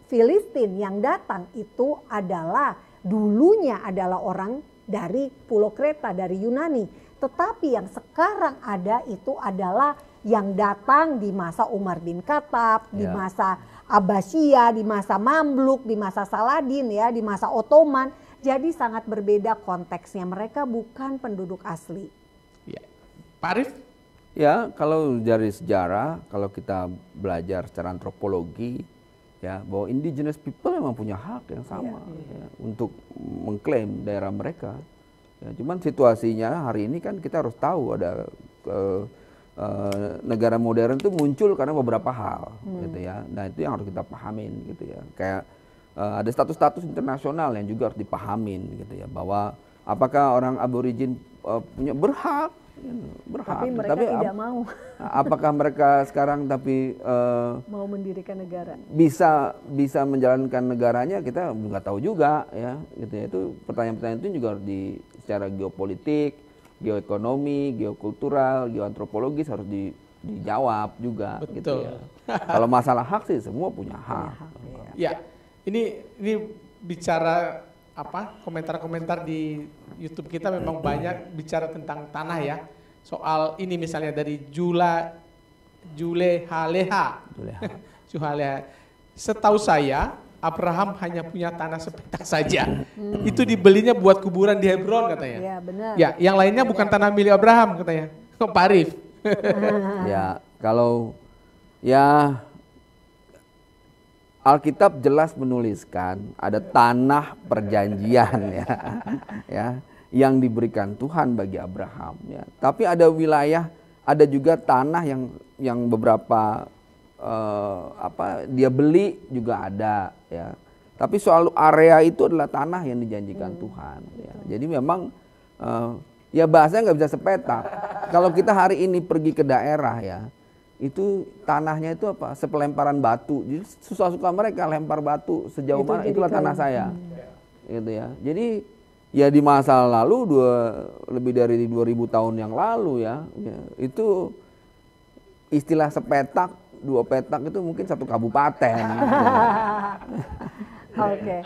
Filistin yang datang itu adalah dulunya adalah orang dari Pulau Kreta, dari Yunani. Tetapi yang sekarang ada itu adalah yang datang di masa Umar bin Khattab, ya. di masa Abbasia, di masa Mamluk, di masa Saladin ya, di masa Ottoman. Jadi sangat berbeda konteksnya. Mereka bukan penduduk asli. Pak Arief? Ya, kalau dari sejarah, kalau kita belajar secara antropologi, ya bahwa indigenous people memang punya hak yang sama ya, ya. untuk mengklaim daerah mereka. Ya, cuman situasinya hari ini kan kita harus tahu ada uh, uh, negara modern itu muncul karena beberapa hal, hmm. gitu ya. Nah itu yang harus kita pahamin, gitu ya. Kayak uh, ada status-status internasional yang juga harus dipahamin, gitu ya. Bahwa apakah orang aborigin Eh, punya berhak ya, berhak. Tapi mereka tapi tidak mau. apakah mereka sekarang tapi uh, mau mendirikan negara? Bisa bisa menjalankan negaranya kita nggak tahu juga ya gitu ya. Itu pertanyaan-pertanyaan itu juga di secara geopolitik, geoekonomi, geokultural, geoantropologis harus di, dijawab juga Betul. gitu ya. Kalau masalah hak sih semua punya hak. Punya hak ya. ya. Ini ini bicara apa komentar-komentar di YouTube kita memang banyak bicara tentang tanah ya. Soal ini misalnya dari Jula Jule Haleha. Juhaleha. Setahu saya Abraham hanya punya tanah sepetak saja. Hmm. Itu dibelinya buat kuburan di Hebron iya, katanya. Ya benar. Ya, yang lainnya bukan tanah milik Abraham katanya. Kok Pak Arif? ya, kalau ya Alkitab jelas menuliskan ada tanah perjanjian ya, ya yang diberikan Tuhan bagi Abraham. Ya. Tapi ada wilayah, ada juga tanah yang yang beberapa eh, apa dia beli juga ada ya. Tapi soal area itu adalah tanah yang dijanjikan hmm. Tuhan. Ya. Jadi memang eh, ya bahasanya nggak bisa sepetak. Kalau kita hari ini pergi ke daerah ya, itu tanahnya itu apa sepelemparan batu jadi susah suka mereka lempar batu sejauh itu mana itulah tanah saya hmm. gitu ya jadi ya di masa lalu dua lebih dari 2000 tahun yang lalu ya, ya itu istilah sepetak dua petak itu mungkin satu kabupaten gitu. Oke.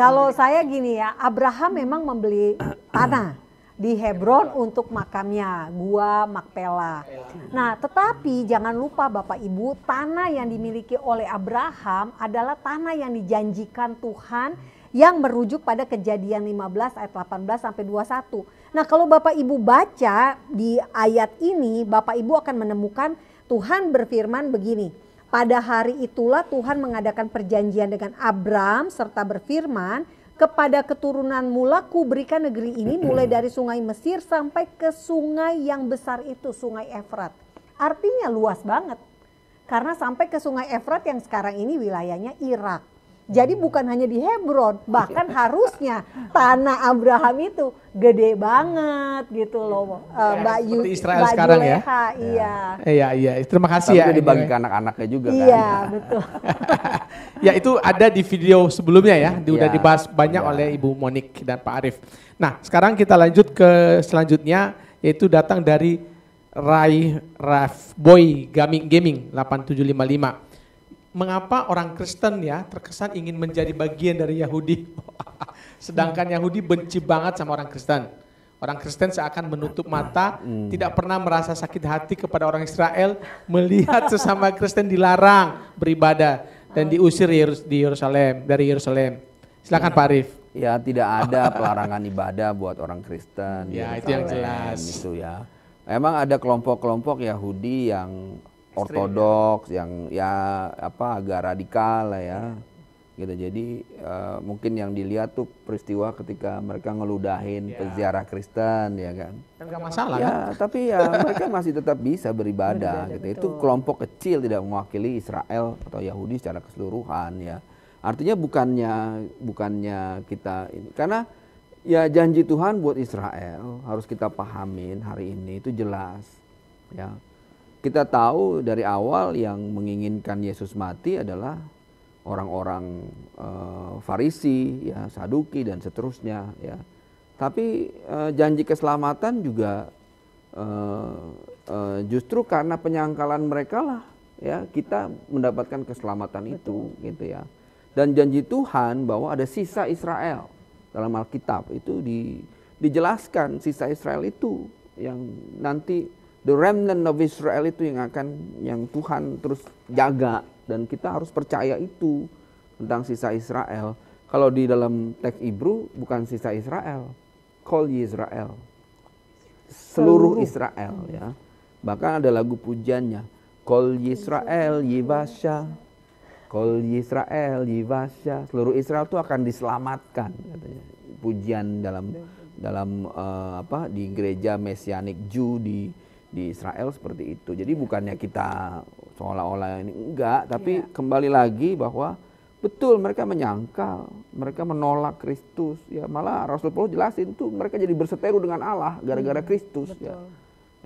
Kalau saya gini ya, Abraham memang membeli tanah di Hebron untuk makamnya, gua Makpela. Nah, tetapi jangan lupa Bapak Ibu, tanah yang dimiliki oleh Abraham adalah tanah yang dijanjikan Tuhan yang merujuk pada kejadian 15 ayat 18 sampai 21. Nah, kalau Bapak Ibu baca di ayat ini, Bapak Ibu akan menemukan Tuhan berfirman begini. Pada hari itulah Tuhan mengadakan perjanjian dengan Abraham serta berfirman, kepada keturunan mula ku berikan negeri ini mulai dari sungai Mesir sampai ke sungai yang besar itu, sungai Efrat. Artinya luas banget. Karena sampai ke sungai Efrat yang sekarang ini wilayahnya Irak. Jadi bukan hanya di Hebron, bahkan iya. harusnya tanah Abraham itu gede banget gitu loh. Uh, Mbak Yu, Israel Mbak sekarang Juleha, ya. Iya. Iya, iya. Terima kasih Tapi ya. dibagi ke anak-anaknya juga iya, kan. Iya, betul. ya itu ada di video sebelumnya ya, sudah udah dibahas banyak ya. oleh Ibu Monik dan Pak Arif. Nah, sekarang kita lanjut ke selanjutnya yaitu datang dari Rai Raf Boy Gaming Gaming 8755 mengapa orang Kristen ya terkesan ingin menjadi bagian dari Yahudi. Sedangkan Yahudi benci banget sama orang Kristen. Orang Kristen seakan menutup mata, hmm. tidak pernah merasa sakit hati kepada orang Israel melihat sesama Kristen dilarang beribadah dan diusir di Yerusalem dari Yerusalem. Silakan Pak Arif. Ya tidak ada pelarangan ibadah buat orang Kristen. Ya Yerusalem, itu yang jelas. Itu ya. Emang ada kelompok-kelompok Yahudi yang Ya. ortodoks ya. yang ya apa agak radikal lah ya. ya. Gitu. Jadi uh, mungkin yang dilihat tuh peristiwa ketika mereka ngeludahin ya. peziarah Kristen ya kan. Enggak masalah. Ya, kan? tapi ya mereka masih tetap bisa beribadah gitu. Betul. Itu kelompok kecil tidak mewakili Israel atau Yahudi secara keseluruhan ya. Artinya bukannya bukannya kita ini karena ya janji Tuhan buat Israel harus kita pahamin hari ini itu jelas ya kita tahu dari awal yang menginginkan Yesus mati adalah orang-orang e, Farisi, ya, Saduki dan seterusnya, ya. Tapi e, janji keselamatan juga e, e, justru karena penyangkalan mereka lah, ya kita mendapatkan keselamatan Betul. itu, gitu ya. Dan janji Tuhan bahwa ada sisa Israel dalam Alkitab itu di, dijelaskan sisa Israel itu yang nanti the remnant of Israel itu yang akan yang Tuhan terus jaga dan kita harus percaya itu tentang sisa Israel. Kalau di dalam teks Ibru bukan sisa Israel, call Israel. Seluruh Israel ya. Bahkan ada lagu pujiannya, call Israel Yivasha. Kol Israel, Yivasha, seluruh Israel itu akan diselamatkan katanya. Pujian dalam dalam uh, apa di gereja Mesianik Jew di di Israel seperti itu. Jadi bukannya kita seolah-olah ini enggak, tapi yeah. kembali lagi bahwa betul mereka menyangkal, mereka menolak Kristus. Ya malah Rasul Paulus jelasin tuh mereka jadi berseteru dengan Allah gara-gara hmm, Kristus. Ya. Betul. Ya.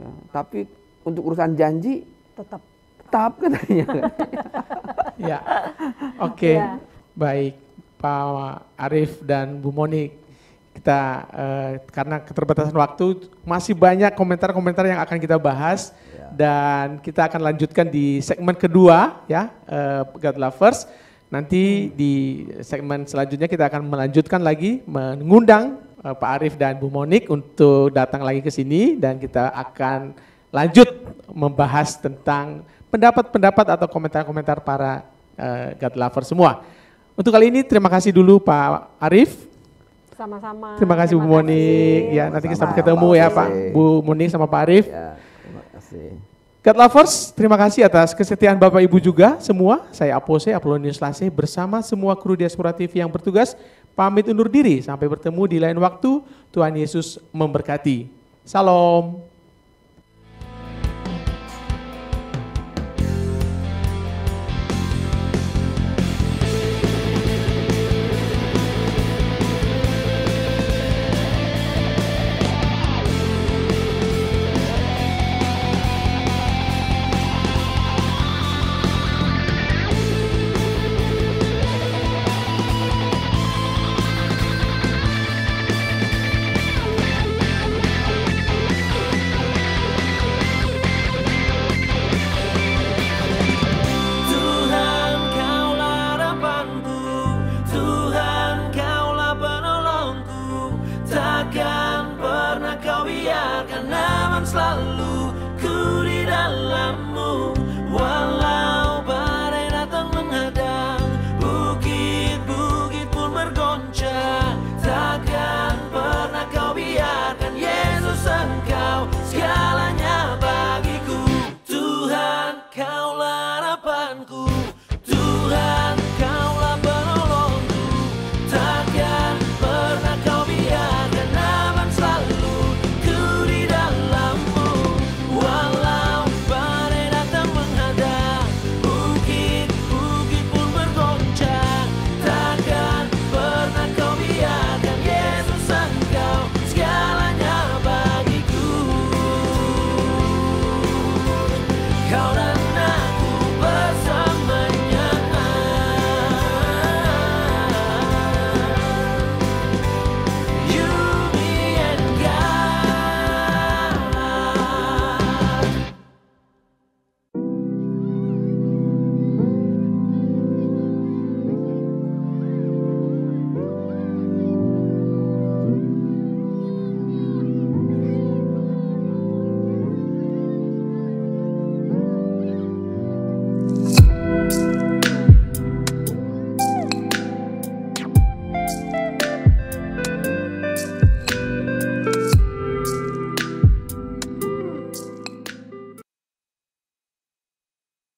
ya. Tapi untuk urusan janji tetap tetap katanya. ya, oke, okay. Ya. yeah. baik Pak Arif dan Bu Monik kita uh, karena keterbatasan waktu masih banyak komentar-komentar yang akan kita bahas yeah. dan kita akan lanjutkan di segmen kedua ya uh, God Lovers. Nanti di segmen selanjutnya kita akan melanjutkan lagi mengundang uh, Pak Arif dan Bu Monik untuk datang lagi ke sini dan kita akan lanjut membahas tentang pendapat-pendapat atau komentar-komentar para uh, God Lovers semua. Untuk kali ini terima kasih dulu Pak Arif. Sama-sama. Terima kasih Bu Monik. Ya, nanti kita sampai ketemu ya Pak. Bu Monik sama Pak Arif. Ya, terima kasih. God Lovers, terima kasih atas kesetiaan Bapak Ibu juga semua. Saya Apose, Apolonius Lase bersama semua kru Diaspora TV yang bertugas pamit undur diri. Sampai bertemu di lain waktu. Tuhan Yesus memberkati. Salam.